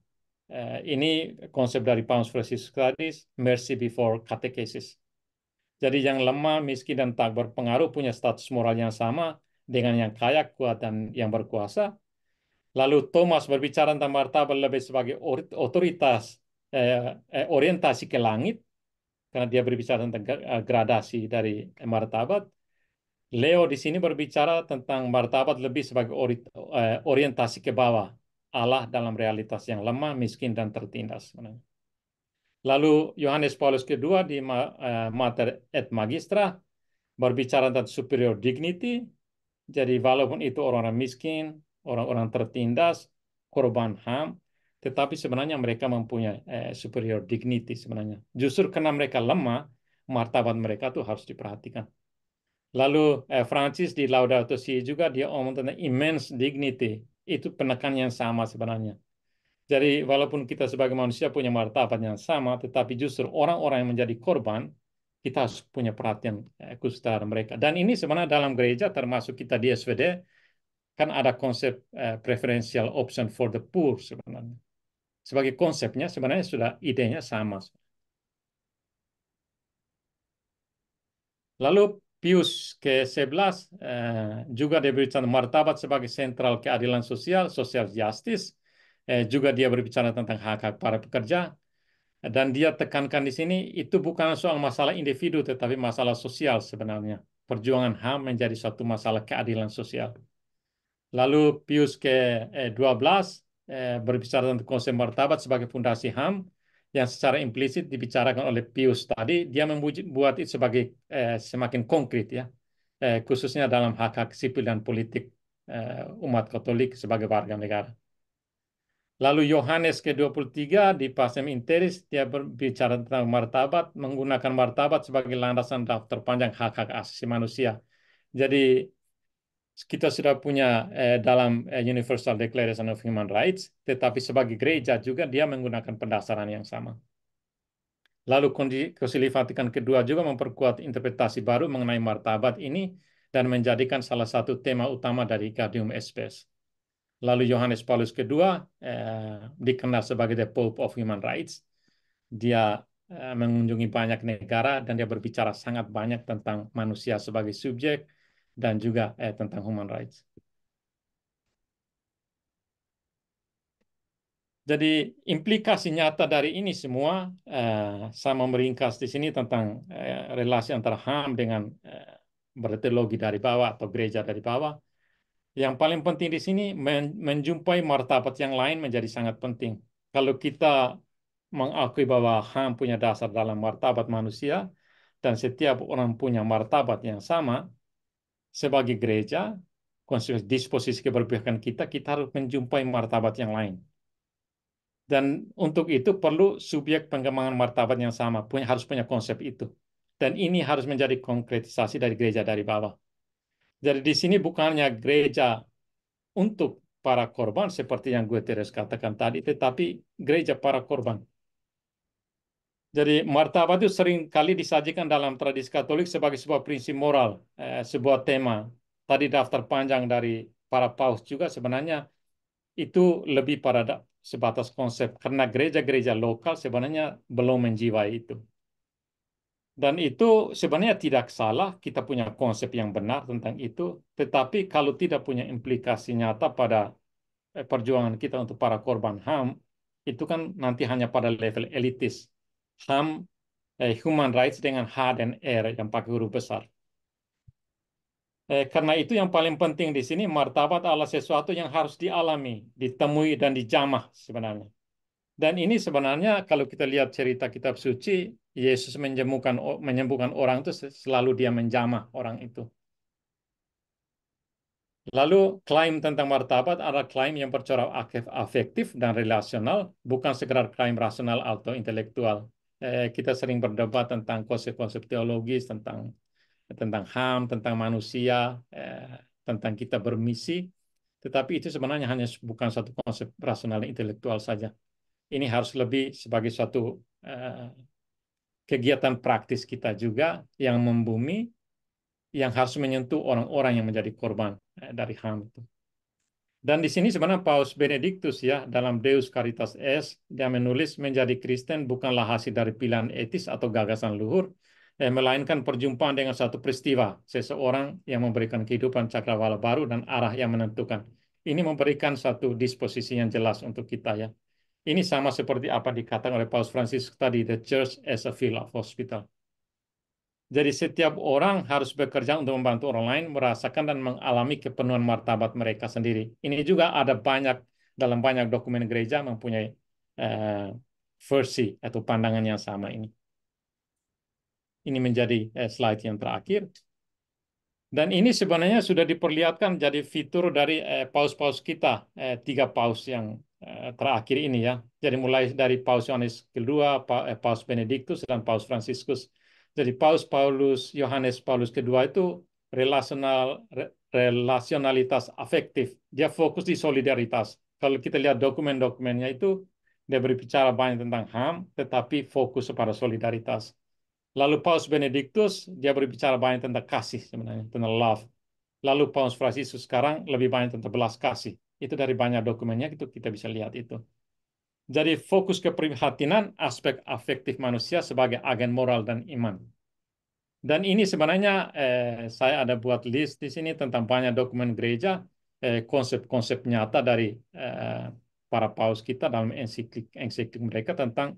Eh, ini konsep dari Pounds Francis, Studies, mercy before catechesis. Jadi yang lemah, miskin, dan tak berpengaruh punya status moral yang sama dengan yang kaya, kuat, dan yang berkuasa. Lalu Thomas berbicara tentang martabat lebih sebagai otoritas eh, eh, orientasi ke langit, karena dia berbicara tentang eh, gradasi dari martabat. Leo di sini berbicara tentang martabat lebih sebagai ori, eh, orientasi ke bawah, Allah dalam realitas yang lemah, miskin, dan tertindas. Sebenarnya. Lalu Yohanes Paulus kedua di eh, Mater et Magistra berbicara tentang superior dignity. Jadi walaupun itu orang-orang miskin, orang-orang tertindas, korban HAM, tetapi sebenarnya mereka mempunyai eh, superior dignity sebenarnya. Justru karena mereka lemah, martabat mereka itu harus diperhatikan. Lalu eh, Francis di Laudato Si juga dia omong tentang immense dignity. Itu penekan yang sama sebenarnya jadi walaupun kita sebagai manusia punya martabat yang sama, tetapi justru orang-orang yang menjadi korban, kita harus punya perhatian khusus terhadap mereka. Dan ini sebenarnya dalam gereja termasuk kita di SWD, kan ada konsep eh, preferential option for the poor sebenarnya. Sebagai konsepnya sebenarnya sudah idenya sama. Lalu Pius ke-11 eh, juga diberikan martabat sebagai sentral keadilan sosial, social justice, eh, juga dia berbicara tentang hak-hak para pekerja dan dia tekankan di sini itu bukan soal masalah individu tetapi masalah sosial sebenarnya. Perjuangan HAM menjadi suatu masalah keadilan sosial. Lalu Pius ke-12 eh, eh, berbicara tentang konsep martabat sebagai fondasi HAM yang secara implisit dibicarakan oleh Pius tadi, dia membuat itu sebagai eh, semakin konkret ya, eh, khususnya dalam hak-hak sipil dan politik eh, umat Katolik sebagai warga negara. Lalu Yohanes ke-23 di Pasem Interis dia berbicara tentang martabat, menggunakan martabat sebagai landasan daftar panjang hak-hak asasi manusia. Jadi kita sudah punya eh, dalam eh, Universal Declaration of Human Rights, tetapi sebagai gereja juga dia menggunakan pendasaran yang sama. Lalu Konsili Vatikan kedua juga memperkuat interpretasi baru mengenai martabat ini dan menjadikan salah satu tema utama dari Gaudium Espes. Lalu Yohanes Paulus II eh, dikenal sebagai the Pope of Human Rights. Dia eh, mengunjungi banyak negara dan dia berbicara sangat banyak tentang manusia sebagai subjek dan juga eh, tentang human rights. Jadi implikasi nyata dari ini semua, eh, saya mau meringkas di sini tentang eh, relasi antara HAM dengan eh, berteologi dari bawah atau gereja dari bawah, yang paling penting di sini menjumpai martabat yang lain menjadi sangat penting. Kalau kita mengakui bahwa HAM punya dasar dalam martabat manusia dan setiap orang punya martabat yang sama sebagai gereja, disposisi keberpihakan kita, kita harus menjumpai martabat yang lain. Dan untuk itu perlu subjek pengembangan martabat yang sama, punya, harus punya konsep itu. Dan ini harus menjadi konkretisasi dari gereja dari bawah. Jadi di sini bukannya gereja untuk para korban seperti yang gue Teres katakan tadi, tetapi gereja para korban. Jadi martabat itu sering kali disajikan dalam tradisi Katolik sebagai sebuah prinsip moral, eh, sebuah tema. Tadi daftar panjang dari para paus juga sebenarnya itu lebih pada sebatas konsep karena gereja-gereja lokal sebenarnya belum menjiwai itu. Dan itu sebenarnya tidak salah, kita punya konsep yang benar tentang itu, tetapi kalau tidak punya implikasi nyata pada eh, perjuangan kita untuk para korban HAM, itu kan nanti hanya pada level elitis. HAM, eh, human rights dengan H dan R yang pakai huruf besar. Eh, karena itu yang paling penting di sini, martabat adalah sesuatu yang harus dialami, ditemui, dan dijamah sebenarnya. Dan ini sebenarnya kalau kita lihat cerita kitab suci, Yesus menyembuhkan menyembuhkan orang itu selalu dia menjamah orang itu. Lalu klaim tentang martabat adalah klaim yang bercorak afektif dan relasional, bukan sekedar klaim rasional atau intelektual. Eh, kita sering berdebat tentang konsep-konsep teologis, tentang tentang HAM, tentang manusia, eh, tentang kita bermisi, tetapi itu sebenarnya hanya bukan satu konsep rasional intelektual saja. Ini harus lebih sebagai suatu eh, kegiatan praktis kita juga yang membumi, yang harus menyentuh orang-orang yang menjadi korban eh, dari HAM itu. Dan di sini sebenarnya Paus Benediktus ya dalam Deus Caritas Es dia menulis menjadi Kristen bukanlah hasil dari pilihan etis atau gagasan luhur, eh, melainkan perjumpaan dengan satu peristiwa seseorang yang memberikan kehidupan cakrawala baru dan arah yang menentukan. Ini memberikan satu disposisi yang jelas untuk kita ya. Ini sama seperti apa dikatakan oleh Paus Francis tadi, the church as a field of hospital. Jadi setiap orang harus bekerja untuk membantu orang lain merasakan dan mengalami kepenuhan martabat mereka sendiri. Ini juga ada banyak dalam banyak dokumen gereja mempunyai uh, versi atau pandangan yang sama ini. Ini menjadi uh, slide yang terakhir. Dan ini sebenarnya sudah diperlihatkan jadi fitur dari eh, paus-paus eh, kita, eh, tiga paus yang Eh, terakhir ini ya. Jadi mulai dari Paus Yohanes kedua, eh, Paus Benediktus dan Paus Franciscus. Jadi Paus Paulus Yohanes Paulus kedua itu relasional relasionalitas afektif. Dia fokus di solidaritas. Kalau kita lihat dokumen-dokumennya itu dia berbicara banyak tentang HAM tetapi fokus pada solidaritas. Lalu Paus Benediktus dia berbicara banyak tentang kasih sebenarnya, tentang love. Lalu Paus Franciscus sekarang lebih banyak tentang belas kasih. Itu dari banyak dokumennya itu kita bisa lihat itu. Jadi fokus keprihatinan aspek afektif manusia sebagai agen moral dan iman. Dan ini sebenarnya eh, saya ada buat list di sini tentang banyak dokumen gereja, konsep eh, konsep-konsep nyata dari eh, para paus kita dalam ensiklik, ensiklik mereka tentang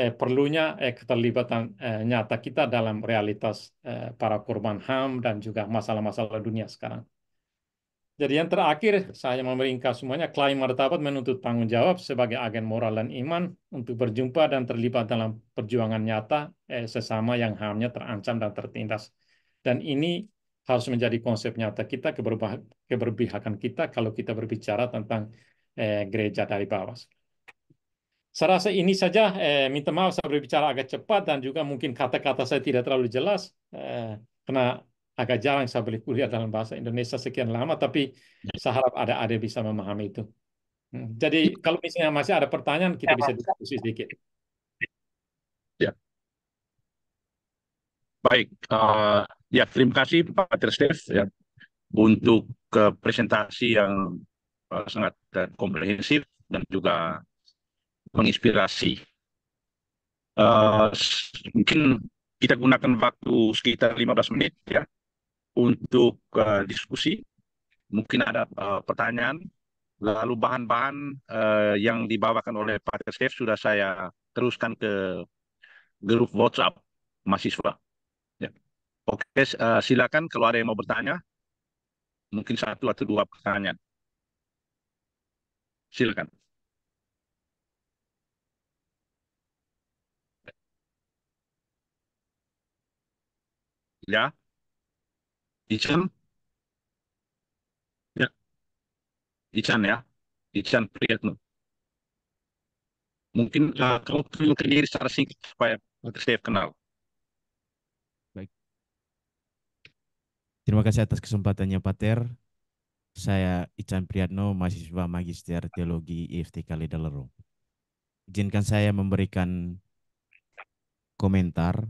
eh, perlunya eh, keterlibatan eh, nyata kita dalam realitas eh, para korban HAM dan juga masalah-masalah dunia sekarang. Jadi yang terakhir, saya memeringkas semuanya, klaim martabat menuntut tanggung jawab sebagai agen moral dan iman untuk berjumpa dan terlibat dalam perjuangan nyata eh, sesama yang hamnya terancam dan tertindas. Dan ini harus menjadi konsep nyata kita, keberpihakan kita kalau kita berbicara tentang eh, gereja dari bawah. Saya rasa ini saja, eh, minta maaf saya berbicara agak cepat dan juga mungkin kata-kata saya tidak terlalu jelas, eh, karena agak jarang saya beli kuliah dalam bahasa Indonesia sekian lama, tapi ya. saya harap ada ada bisa memahami itu. Hmm, jadi ya. kalau misalnya masih ada pertanyaan, kita bisa ya. diskusi sedikit. Ya. Baik, uh, ya terima kasih Pak Trisdev ya untuk uh, presentasi yang eh, sangat uh, komprehensif dan juga menginspirasi. Uh, mungkin kita gunakan waktu sekitar 15 menit ya untuk uh, diskusi. Mungkin ada uh, pertanyaan, lalu bahan-bahan uh, yang dibawakan oleh Pak Chef sudah saya teruskan ke grup WhatsApp mahasiswa. Ya. Oke, uh, silakan kalau ada yang mau bertanya, mungkin satu atau dua pertanyaan. Silakan. Ya. Ichan, ya, Ichan ya, Ichan Priyatno. Mungkin uh, kamu perkenalkan diri secara singkat supaya saya kenal. Baik. Terima kasih atas kesempatannya, Pak Ter. Saya Ichan Priyatno, mahasiswa Magister Teologi IFT Kalidalerung. Izinkan saya memberikan komentar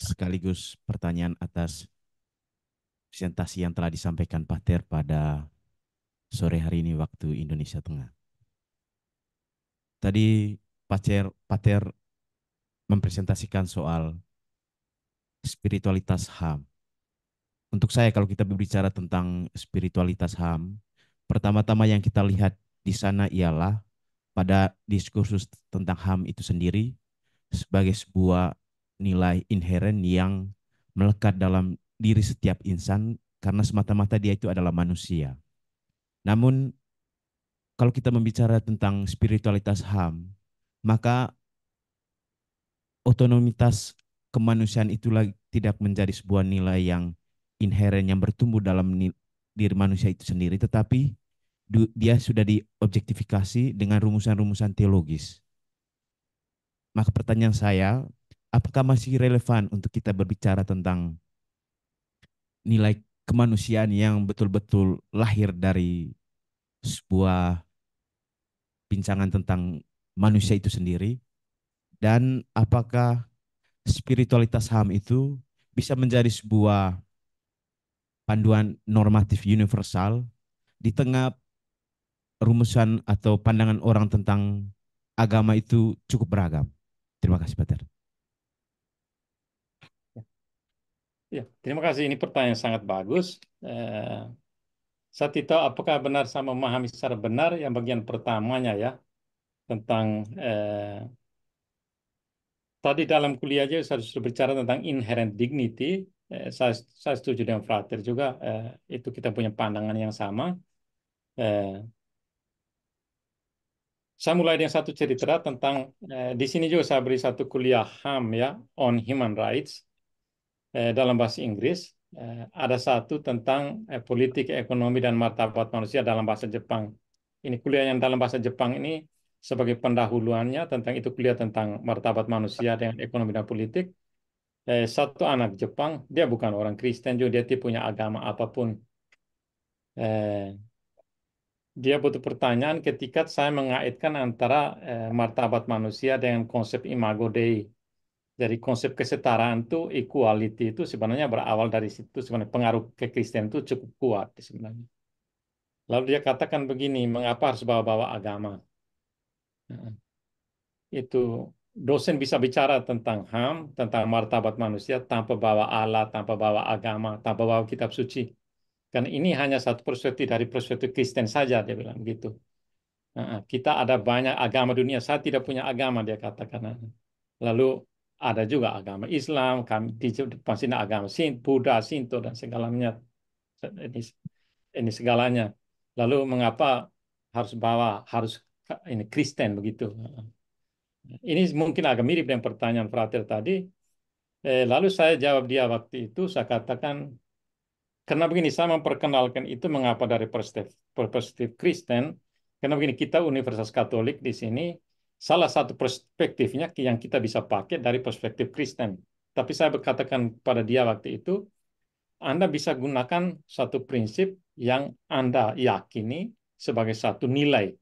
sekaligus pertanyaan atas presentasi yang telah disampaikan Pak Ter pada sore hari ini waktu Indonesia Tengah. Tadi Pak Ter, Pak Ter mempresentasikan soal spiritualitas HAM. Untuk saya kalau kita berbicara tentang spiritualitas HAM, pertama-tama yang kita lihat di sana ialah pada diskursus tentang HAM itu sendiri sebagai sebuah nilai inheren yang melekat dalam diri setiap insan karena semata-mata dia itu adalah manusia. Namun kalau kita membicara tentang spiritualitas HAM, maka otonomitas kemanusiaan itulah tidak menjadi sebuah nilai yang inheren yang bertumbuh dalam diri manusia itu sendiri, tetapi dia sudah diobjektifikasi dengan rumusan-rumusan teologis. Maka pertanyaan saya, apakah masih relevan untuk kita berbicara tentang nilai kemanusiaan yang betul-betul lahir dari sebuah pincangan tentang manusia itu sendiri dan apakah spiritualitas HAM itu bisa menjadi sebuah panduan normatif universal di tengah rumusan atau pandangan orang tentang agama itu cukup beragam. Terima kasih, Peter Ya, terima kasih. Ini pertanyaan sangat bagus. Eh, saya tidak tahu apakah benar sama memahami secara benar yang bagian pertamanya ya tentang eh, tadi dalam kuliah aja saya sudah bicara tentang inherent dignity. Eh, saya, saya setuju dengan Frater juga eh, itu kita punya pandangan yang sama. Eh, saya mulai dengan satu cerita tentang eh, di sini juga saya beri satu kuliah HAM ya on human rights Eh, dalam bahasa Inggris, eh, ada satu tentang eh, politik, ekonomi, dan martabat manusia dalam bahasa Jepang. Ini kuliah yang dalam bahasa Jepang ini sebagai pendahuluannya tentang itu kuliah tentang martabat manusia dengan ekonomi dan politik. Satu anak Jepang, dia bukan orang Kristen juga, dia tidak punya agama apapun. Dia butuh pertanyaan ketika saya mengaitkan antara martabat manusia dengan konsep imago Dei jadi konsep kesetaraan itu equality itu sebenarnya berawal dari situ sebenarnya pengaruh ke Kristen itu cukup kuat sebenarnya. Lalu dia katakan begini, mengapa harus bawa-bawa agama? itu dosen bisa bicara tentang HAM, tentang martabat manusia tanpa bawa Allah, tanpa bawa agama, tanpa bawa kitab suci. Karena ini hanya satu perspektif dari perspektif Kristen saja dia bilang gitu. kita ada banyak agama dunia, saya tidak punya agama dia katakan. Lalu ada juga agama Islam, kami sini agama Sin, Buddha, Sinto dan segalanya ini, ini segalanya. Lalu mengapa harus bawa harus ini Kristen begitu? Ini mungkin agak mirip dengan pertanyaan Frater tadi. Eh, lalu saya jawab dia waktu itu, saya katakan karena begini saya memperkenalkan itu mengapa dari perspektif, perspektif Kristen. Karena begini kita Universitas Katolik di sini salah satu perspektifnya yang kita bisa pakai dari perspektif Kristen. Tapi saya berkatakan pada dia waktu itu, Anda bisa gunakan satu prinsip yang Anda yakini sebagai satu nilai.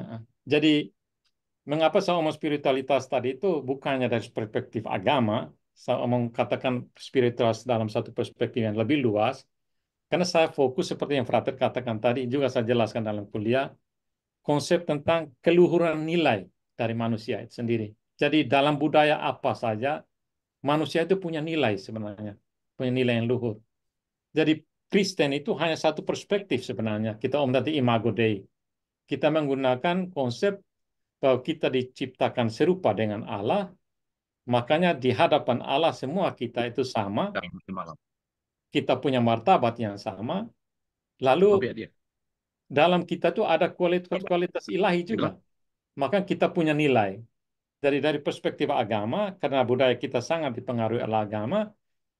Nah, jadi, mengapa saya omong spiritualitas tadi itu bukannya dari perspektif agama, saya omong katakan spiritualitas dalam satu perspektif yang lebih luas, karena saya fokus seperti yang Frater katakan tadi, juga saya jelaskan dalam kuliah, konsep tentang keluhuran nilai dari manusia itu sendiri. Jadi dalam budaya apa saja, manusia itu punya nilai sebenarnya, punya nilai yang luhur. Jadi Kristen itu hanya satu perspektif sebenarnya. Kita om tadi imago Dei. Kita menggunakan konsep bahwa kita diciptakan serupa dengan Allah, makanya di hadapan Allah semua kita itu sama. Kita punya martabat yang sama. Lalu dalam kita tuh ada kualitas-kualitas ilahi juga. Maka kita punya nilai. Dari dari perspektif agama, karena budaya kita sangat dipengaruhi oleh agama,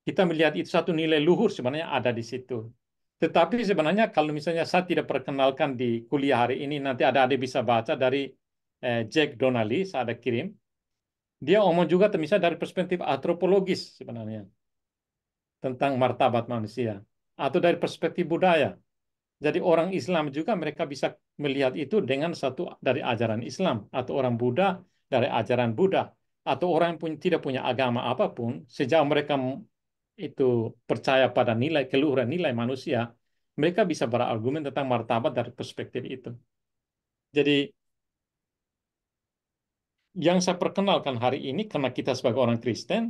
kita melihat itu satu nilai luhur sebenarnya ada di situ. Tetapi sebenarnya kalau misalnya saya tidak perkenalkan di kuliah hari ini, nanti ada ada bisa baca dari eh, Jack Donnelly, saya ada kirim. Dia omong juga misalnya dari perspektif antropologis sebenarnya tentang martabat manusia atau dari perspektif budaya. Jadi orang Islam juga mereka bisa melihat itu dengan satu dari ajaran Islam atau orang Buddha dari ajaran Buddha atau orang yang pun, tidak punya agama apapun sejauh mereka itu percaya pada nilai keluhuran nilai manusia mereka bisa berargumen tentang martabat dari perspektif itu. Jadi yang saya perkenalkan hari ini karena kita sebagai orang Kristen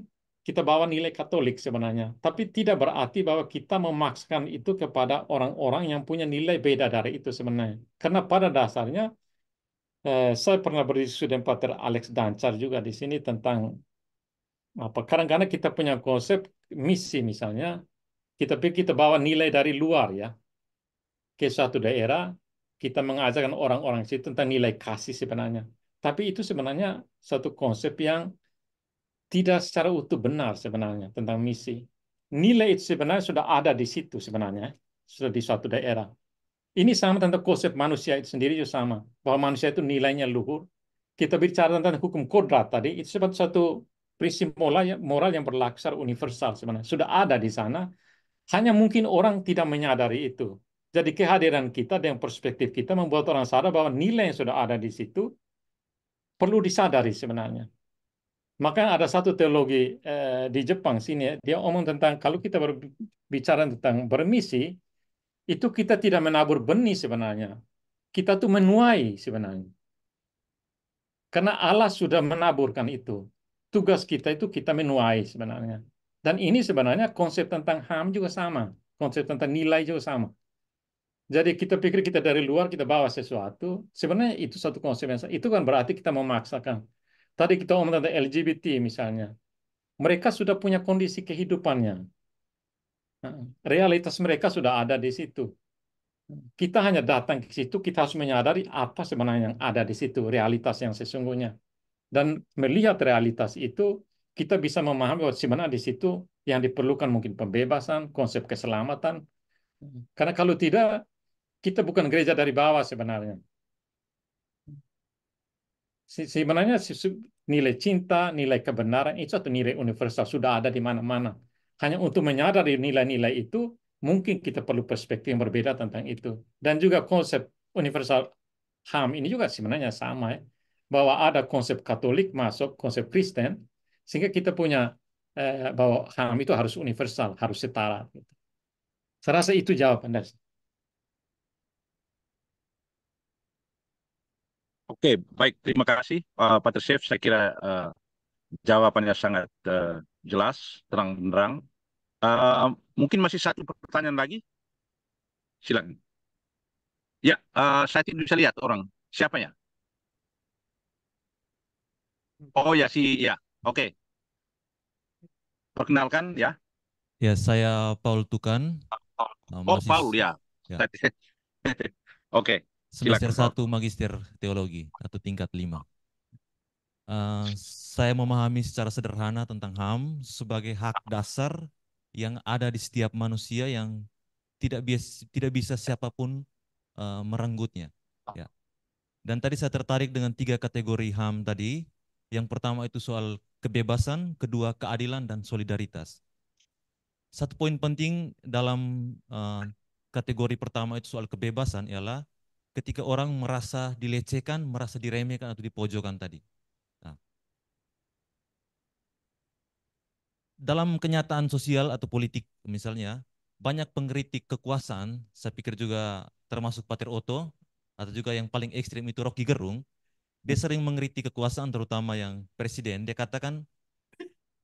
kita bawa nilai Katolik sebenarnya, tapi tidak berarti bahwa kita memaksakan itu kepada orang-orang yang punya nilai beda dari itu sebenarnya. Karena pada dasarnya eh, saya pernah berdiskusi dengan Pater Alex Dancar juga di sini tentang apa kadang-kadang kita punya konsep misi misalnya kita pikir kita bawa nilai dari luar ya ke suatu daerah kita mengajarkan orang-orang situ tentang nilai kasih sebenarnya tapi itu sebenarnya satu konsep yang tidak secara utuh benar sebenarnya tentang misi. Nilai itu sebenarnya sudah ada di situ sebenarnya, sudah di suatu daerah. Ini sama tentang konsep manusia itu sendiri juga sama. Bahwa manusia itu nilainya luhur. Kita bicara tentang hukum kodrat tadi, itu sebab satu prinsip moral yang, moral yang berlaku universal sebenarnya. Sudah ada di sana, hanya mungkin orang tidak menyadari itu. Jadi kehadiran kita dan perspektif kita membuat orang sadar bahwa nilai yang sudah ada di situ perlu disadari sebenarnya. Maka ada satu teologi eh, di Jepang sini, ya, dia omong tentang kalau kita berbicara tentang bermisi, itu kita tidak menabur benih sebenarnya. Kita tuh menuai sebenarnya. Karena Allah sudah menaburkan itu. Tugas kita itu kita menuai sebenarnya. Dan ini sebenarnya konsep tentang HAM juga sama. Konsep tentang nilai juga sama. Jadi kita pikir kita dari luar, kita bawa sesuatu. Sebenarnya itu satu konsep yang sama. Itu kan berarti kita memaksakan Tadi kita omong tentang LGBT misalnya. Mereka sudah punya kondisi kehidupannya. Nah, realitas mereka sudah ada di situ. Kita hanya datang ke situ, kita harus menyadari apa sebenarnya yang ada di situ, realitas yang sesungguhnya. Dan melihat realitas itu, kita bisa memahami bahwa sebenarnya di situ yang diperlukan mungkin pembebasan, konsep keselamatan. Karena kalau tidak, kita bukan gereja dari bawah sebenarnya sebenarnya nilai cinta, nilai kebenaran itu satu nilai universal sudah ada di mana-mana. Hanya untuk menyadari nilai-nilai itu mungkin kita perlu perspektif yang berbeda tentang itu. Dan juga konsep universal HAM ini juga sebenarnya sama ya. Bahwa ada konsep Katolik masuk, konsep Kristen, sehingga kita punya eh, bahwa HAM itu harus universal, harus setara. Gitu. Saya rasa itu jawaban dari Oke, baik. Terima kasih uh, Pak Chef. Saya kira uh, jawabannya sangat uh, jelas, terang benderang. Uh, mungkin masih satu pertanyaan lagi. Silakan. Ya, uh, saya tidak bisa lihat orang. Siapa ya? Oh ya si ya. Oke. Perkenalkan ya. Ya, saya Paul Tukan. Oh, Paul ya. ya. Oke semester satu magister teologi atau tingkat lima. Uh, saya memahami secara sederhana tentang HAM sebagai hak dasar yang ada di setiap manusia yang tidak bias, tidak bisa siapapun uh, merenggutnya. Ya. Dan tadi saya tertarik dengan tiga kategori HAM tadi. Yang pertama itu soal kebebasan, kedua keadilan dan solidaritas. Satu poin penting dalam uh, kategori pertama itu soal kebebasan ialah ketika orang merasa dilecehkan, merasa diremehkan atau dipojokkan tadi. Nah. Dalam kenyataan sosial atau politik misalnya, banyak pengkritik kekuasaan, saya pikir juga termasuk Patir Oto, atau juga yang paling ekstrim itu Rocky Gerung, dia sering mengkritik kekuasaan terutama yang presiden. Dia katakan,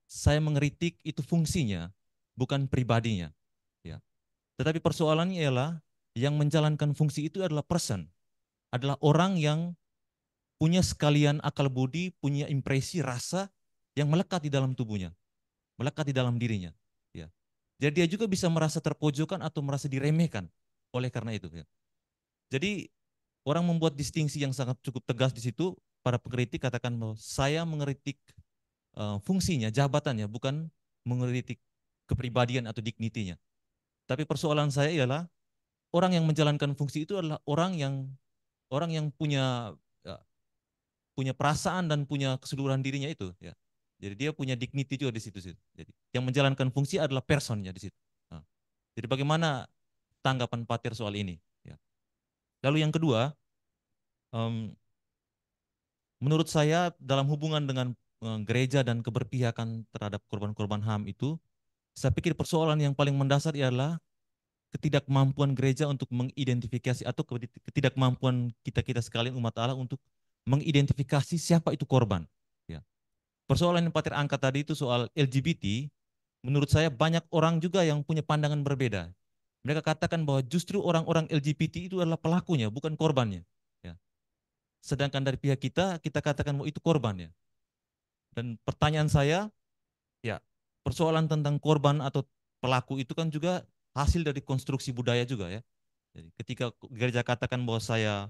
saya mengkritik itu fungsinya, bukan pribadinya. Ya. Tetapi persoalannya ialah yang menjalankan fungsi itu adalah person, adalah orang yang punya sekalian akal budi, punya impresi rasa yang melekat di dalam tubuhnya, melekat di dalam dirinya. Ya. Jadi dia juga bisa merasa terpojokan atau merasa diremehkan oleh karena itu. Ya. Jadi orang membuat distingsi yang sangat cukup tegas di situ. Para pengkritik katakan bahwa saya mengeritik uh, eh, fungsinya, jabatannya, bukan mengeritik kepribadian atau dignitinya. Tapi persoalan saya ialah orang yang menjalankan fungsi itu adalah orang yang orang yang punya ya, punya perasaan dan punya keseluruhan dirinya itu ya. Jadi dia punya dignity juga di situ. situ. Jadi yang menjalankan fungsi adalah personnya di situ. Nah, jadi bagaimana tanggapan Pater soal ini? Ya. Lalu yang kedua, um, menurut saya dalam hubungan dengan eh, gereja dan keberpihakan terhadap korban-korban HAM itu, saya pikir persoalan yang paling mendasar ialah ketidakmampuan gereja untuk mengidentifikasi atau ketidakmampuan kita-kita sekalian umat Allah untuk mengidentifikasi siapa itu korban. Ya. Persoalan yang Pater angkat tadi itu soal LGBT, menurut saya banyak orang juga yang punya pandangan berbeda. Mereka katakan bahwa justru orang-orang LGBT itu adalah pelakunya, bukan korbannya. Ya. Sedangkan dari pihak kita, kita katakan bahwa itu korbannya. Dan pertanyaan saya, ya persoalan tentang korban atau pelaku itu kan juga hasil dari konstruksi budaya juga ya. Jadi ketika gereja katakan bahwa saya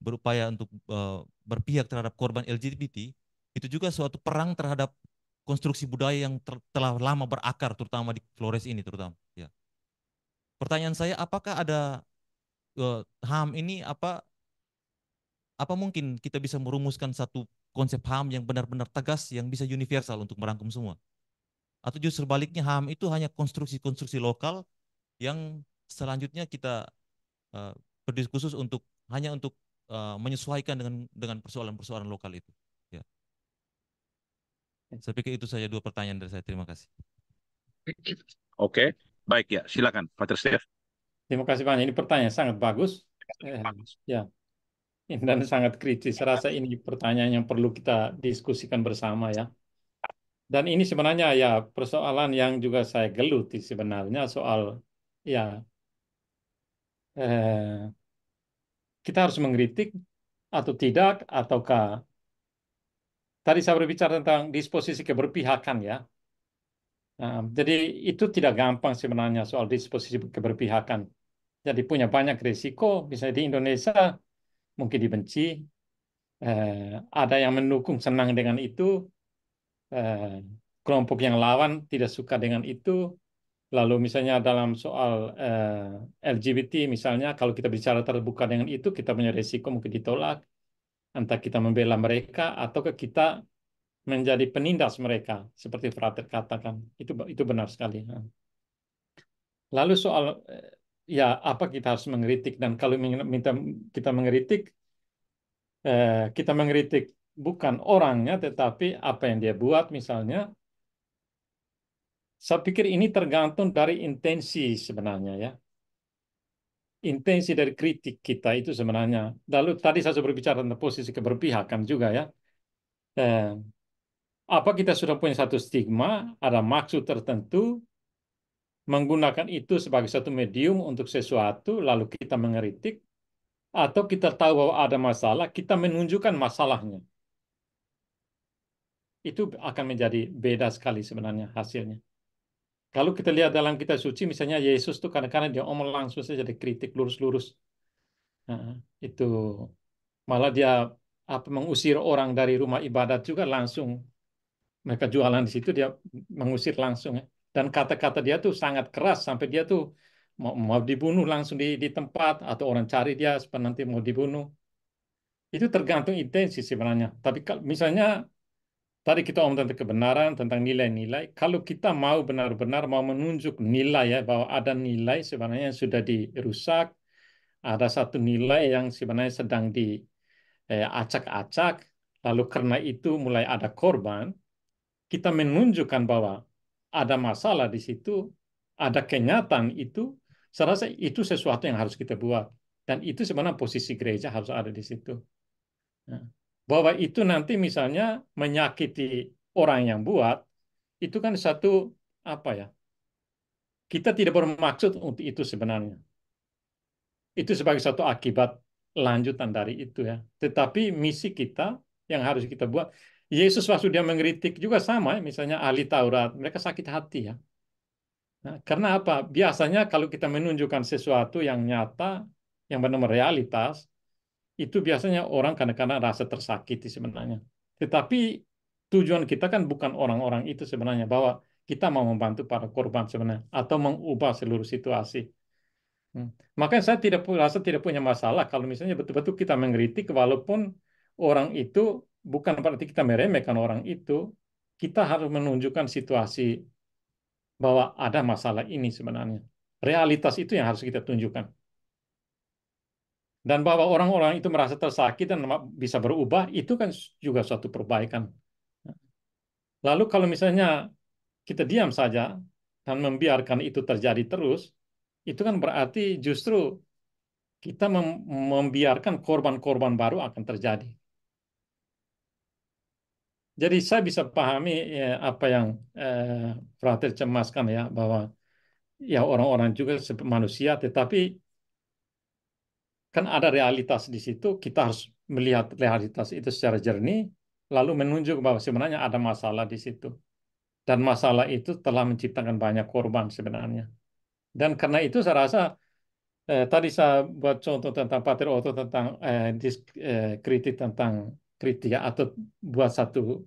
berupaya untuk uh, berpihak terhadap korban LGBT, itu juga suatu perang terhadap konstruksi budaya yang ter, telah lama berakar terutama di Flores ini terutama ya. Pertanyaan saya apakah ada uh, eh, HAM ini apa apa mungkin kita bisa merumuskan satu konsep HAM yang benar-benar tegas yang bisa universal untuk merangkum semua? Atau justru sebaliknya HAM itu hanya konstruksi-konstruksi lokal yang selanjutnya kita uh, berdiskusus untuk hanya untuk uh, menyesuaikan dengan dengan persoalan-persoalan lokal itu. Ya. Saya pikir itu saja dua pertanyaan dari saya. Terima kasih. Oke, baik ya, silakan, Pak Tersef. Terima kasih banyak. Ini pertanyaan sangat bagus. Eh, bagus. Ya, dan sangat kritis. Saya rasa ini pertanyaan yang perlu kita diskusikan bersama ya. Dan ini sebenarnya ya persoalan yang juga saya geluti sebenarnya soal ya eh, kita harus mengkritik atau tidak, ataukah tadi saya berbicara tentang disposisi keberpihakan ya. Nah, jadi itu tidak gampang sebenarnya soal disposisi keberpihakan. Jadi punya banyak risiko, misalnya di Indonesia mungkin dibenci, eh, ada yang mendukung senang dengan itu, eh, kelompok yang lawan tidak suka dengan itu, Lalu misalnya dalam soal eh, LGBT misalnya kalau kita bicara terbuka dengan itu kita punya resiko mungkin ditolak entah kita membela mereka atau kita menjadi penindas mereka seperti Frater katakan itu itu benar sekali. Ya. Lalu soal eh, ya apa kita harus mengkritik dan kalau minta kita mengkritik eh, kita mengkritik bukan orangnya tetapi apa yang dia buat misalnya saya pikir ini tergantung dari intensi sebenarnya ya. Intensi dari kritik kita itu sebenarnya. Lalu tadi saya sudah berbicara tentang posisi keberpihakan juga ya. Eh, apa kita sudah punya satu stigma, ada maksud tertentu, menggunakan itu sebagai satu medium untuk sesuatu, lalu kita mengeritik, atau kita tahu bahwa ada masalah, kita menunjukkan masalahnya. Itu akan menjadi beda sekali sebenarnya hasilnya. Kalau kita lihat dalam kitab suci, misalnya Yesus tuh kadang-kadang dia omong langsung saja dikritik lurus-lurus. Nah, itu malah dia apa mengusir orang dari rumah ibadat juga langsung mereka jualan di situ dia mengusir langsung dan kata-kata dia tuh sangat keras sampai dia tuh mau, mau dibunuh langsung di, di tempat atau orang cari dia supaya nanti mau dibunuh itu tergantung intensi sebenarnya tapi misalnya Tadi kita omong tentang kebenaran, tentang nilai-nilai. Kalau kita mau benar-benar mau menunjuk nilai ya bahwa ada nilai sebenarnya yang sudah dirusak, ada satu nilai yang sebenarnya sedang diacak-acak, eh, lalu karena itu mulai ada korban, kita menunjukkan bahwa ada masalah di situ, ada kenyataan itu, saya rasa itu sesuatu yang harus kita buat. Dan itu sebenarnya posisi gereja harus ada di situ. Nah bahwa itu nanti misalnya menyakiti orang yang buat, itu kan satu apa ya? Kita tidak bermaksud untuk itu sebenarnya. Itu sebagai satu akibat lanjutan dari itu ya. Tetapi misi kita yang harus kita buat, Yesus waktu dia mengkritik juga sama, ya misalnya ahli Taurat, mereka sakit hati ya. Nah, karena apa? Biasanya kalau kita menunjukkan sesuatu yang nyata, yang benar-benar realitas, itu biasanya orang kadang-kadang rasa tersakiti sebenarnya. Tetapi tujuan kita kan bukan orang-orang itu sebenarnya bahwa kita mau membantu para korban sebenarnya atau mengubah seluruh situasi. Hmm. Makanya saya tidak rasa tidak punya masalah kalau misalnya betul-betul kita mengkritik walaupun orang itu bukan berarti kita meremehkan orang itu, kita harus menunjukkan situasi bahwa ada masalah ini sebenarnya. Realitas itu yang harus kita tunjukkan. Dan bahwa orang-orang itu merasa tersakiti dan bisa berubah, itu kan juga suatu perbaikan. Lalu kalau misalnya kita diam saja dan membiarkan itu terjadi terus, itu kan berarti justru kita mem membiarkan korban-korban baru akan terjadi. Jadi saya bisa pahami ya, apa yang eh, Frater cemaskan ya bahwa ya orang-orang juga manusia, tetapi kan ada realitas di situ, kita harus melihat realitas itu secara jernih, lalu menunjuk bahwa sebenarnya ada masalah di situ. Dan masalah itu telah menciptakan banyak korban sebenarnya. Dan karena itu saya rasa, eh, tadi saya buat contoh tentang Pater Otto, tentang eh, disk, eh, kritik tentang kritik, atau buat satu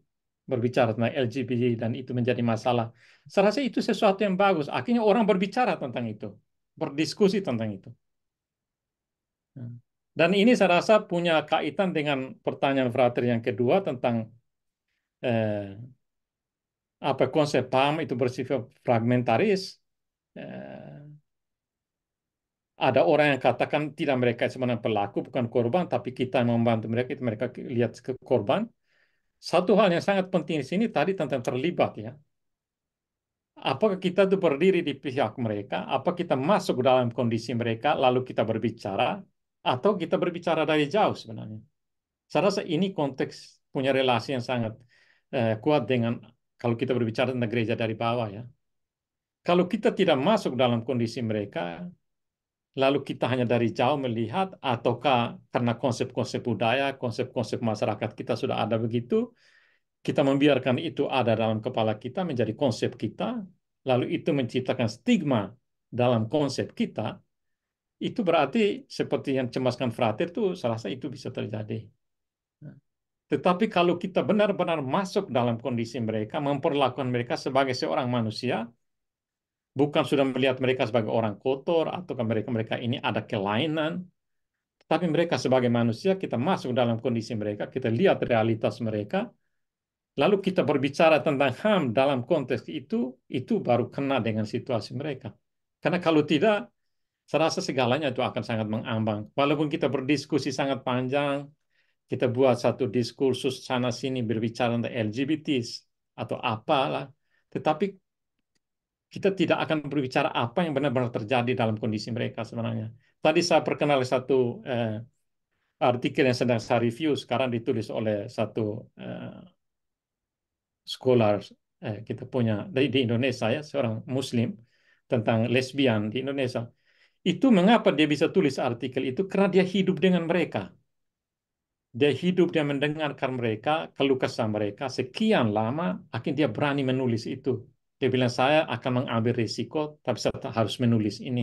berbicara tentang LGBT dan itu menjadi masalah. Saya rasa itu sesuatu yang bagus. Akhirnya orang berbicara tentang itu, berdiskusi tentang itu. Dan ini saya rasa punya kaitan dengan pertanyaan Frater yang kedua tentang eh, apa konsep paham itu bersifat fragmentaris. Eh, ada orang yang katakan tidak mereka sebenarnya pelaku bukan korban, tapi kita yang membantu mereka itu mereka lihat ke korban. Satu hal yang sangat penting di sini tadi tentang terlibat ya. Apakah kita itu berdiri di pihak mereka? Apa kita masuk dalam kondisi mereka lalu kita berbicara? atau kita berbicara dari jauh sebenarnya. Saya rasa ini konteks punya relasi yang sangat eh, kuat dengan kalau kita berbicara tentang gereja dari bawah ya. Kalau kita tidak masuk dalam kondisi mereka, lalu kita hanya dari jauh melihat ataukah karena konsep-konsep budaya, konsep-konsep masyarakat kita sudah ada begitu, kita membiarkan itu ada dalam kepala kita menjadi konsep kita, lalu itu menciptakan stigma dalam konsep kita, itu berarti seperti yang cemaskan frater itu salah satu itu bisa terjadi. Tetapi kalau kita benar-benar masuk dalam kondisi mereka, memperlakukan mereka sebagai seorang manusia, bukan sudah melihat mereka sebagai orang kotor atau mereka mereka ini ada kelainan, tapi mereka sebagai manusia kita masuk dalam kondisi mereka, kita lihat realitas mereka, lalu kita berbicara tentang HAM dalam konteks itu, itu baru kena dengan situasi mereka. Karena kalau tidak, serasa segalanya itu akan sangat mengambang. Walaupun kita berdiskusi sangat panjang, kita buat satu diskursus sana-sini berbicara tentang LGBT atau apalah, tetapi kita tidak akan berbicara apa yang benar-benar terjadi dalam kondisi mereka sebenarnya. Tadi saya perkenal satu eh, artikel yang sedang saya review sekarang ditulis oleh satu eh, scholar eh, kita punya dari di Indonesia ya seorang Muslim tentang lesbian di Indonesia. Itu mengapa dia bisa tulis artikel itu karena dia hidup dengan mereka. Dia hidup dan mendengarkan mereka, keluh mereka sekian lama, akhirnya dia berani menulis itu. Dia bilang saya akan mengambil risiko, tapi saya harus menulis ini.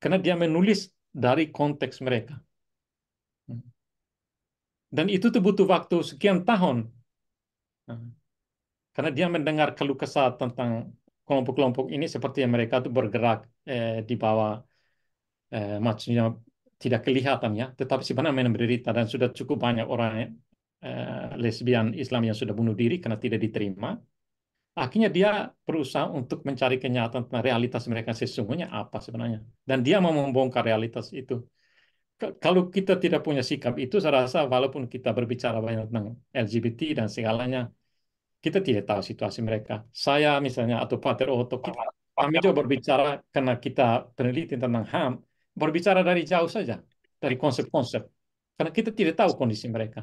Karena dia menulis dari konteks mereka. Dan itu tuh butuh waktu sekian tahun. Karena dia mendengar keluh tentang kelompok-kelompok ini seperti yang mereka tuh bergerak eh, di bawah Eh, maksudnya tidak kelihatan ya, tetapi sebenarnya menderita dan sudah cukup banyak orang uh, lesbian Islam yang sudah bunuh diri karena tidak diterima. Akhirnya dia berusaha untuk mencari kenyataan tentang realitas mereka sesungguhnya apa sebenarnya. Dan dia mau membongkar realitas itu. Kalau kita tidak punya sikap itu, saya rasa walaupun kita berbicara banyak tentang LGBT dan segalanya, kita tidak tahu situasi mereka. Saya misalnya atau Pater Oto kita, kami juga berbicara karena kita peneliti tentang HAM, berbicara dari jauh saja, dari konsep-konsep. Karena kita tidak tahu kondisi mereka.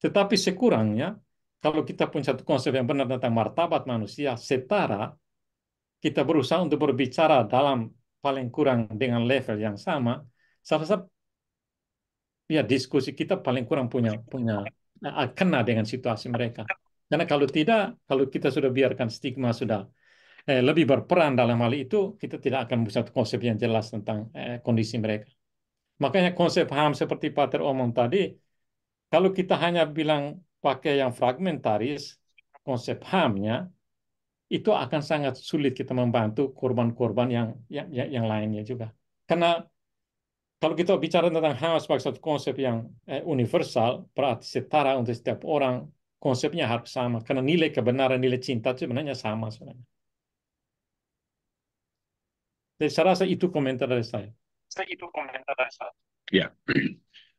Tetapi sekurangnya, kalau kita punya satu konsep yang benar tentang martabat manusia, setara, kita berusaha untuk berbicara dalam paling kurang dengan level yang sama, salah satu ya diskusi kita paling kurang punya punya eh, kena dengan situasi mereka. Karena kalau tidak, kalau kita sudah biarkan stigma sudah eh, lebih berperan dalam hal itu, kita tidak akan bisa konsep yang jelas tentang eh, kondisi mereka. Makanya konsep HAM seperti Pater omong tadi, kalau kita hanya bilang pakai yang fragmentaris, konsep HAM-nya, itu akan sangat sulit kita membantu korban-korban yang, yang yang lainnya juga. Karena kalau kita bicara tentang HAM sebagai satu konsep yang eh, universal, berarti setara untuk setiap orang, konsepnya harus sama. Karena nilai kebenaran, nilai cinta itu sebenarnya sama sebenarnya. Jadi saya rasa itu komentar dari saya. Saya itu komentar dari saya. Ya,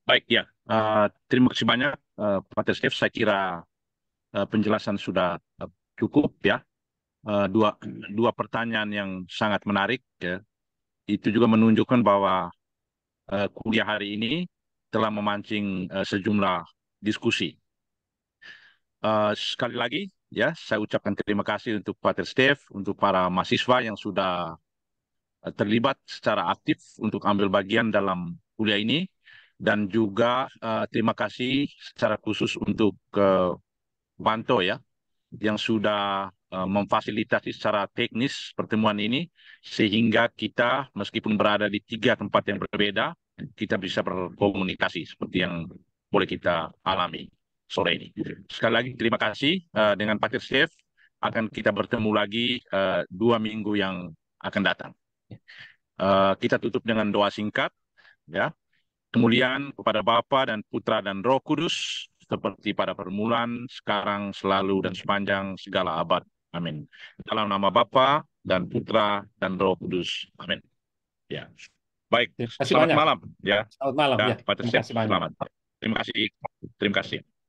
baik ya. Uh, terima kasih banyak uh, Pak Tersef. Saya kira uh, penjelasan sudah ah, cukup ya. Uh, dua dua pertanyaan yang sangat menarik ya. Itu juga menunjukkan bahwa uh, kuliah hari ini telah memancing uh, sejumlah diskusi. Uh, sekali lagi ya saya ucapkan terima kasih untuk pak Steve, untuk para mahasiswa yang sudah Eh, terlibat secara aktif untuk ambil bagian dalam kuliah ini dan juga uh, terima kasih secara khusus untuk uh, eh, Banto ya yang sudah uh, memfasilitasi secara teknis pertemuan ini sehingga kita meskipun berada di tiga tempat yang berbeda kita bisa berkomunikasi seperti yang boleh kita alami sore ini. Sekali lagi terima kasih uh, dengan Pak Chef akan kita bertemu lagi uh, dua minggu yang akan datang. Uh, kita tutup dengan doa singkat, ya. Kemuliaan kepada Bapa dan Putra dan Roh Kudus seperti pada permulaan, sekarang, selalu dan sepanjang segala abad. Amin. Dalam nama Bapa dan Putra dan Roh Kudus. Amin. Ya. Baik, selamat malam ya. Selamat malam ya. ya. Terima kasih Selamat. Terima kasih. Terima kasih.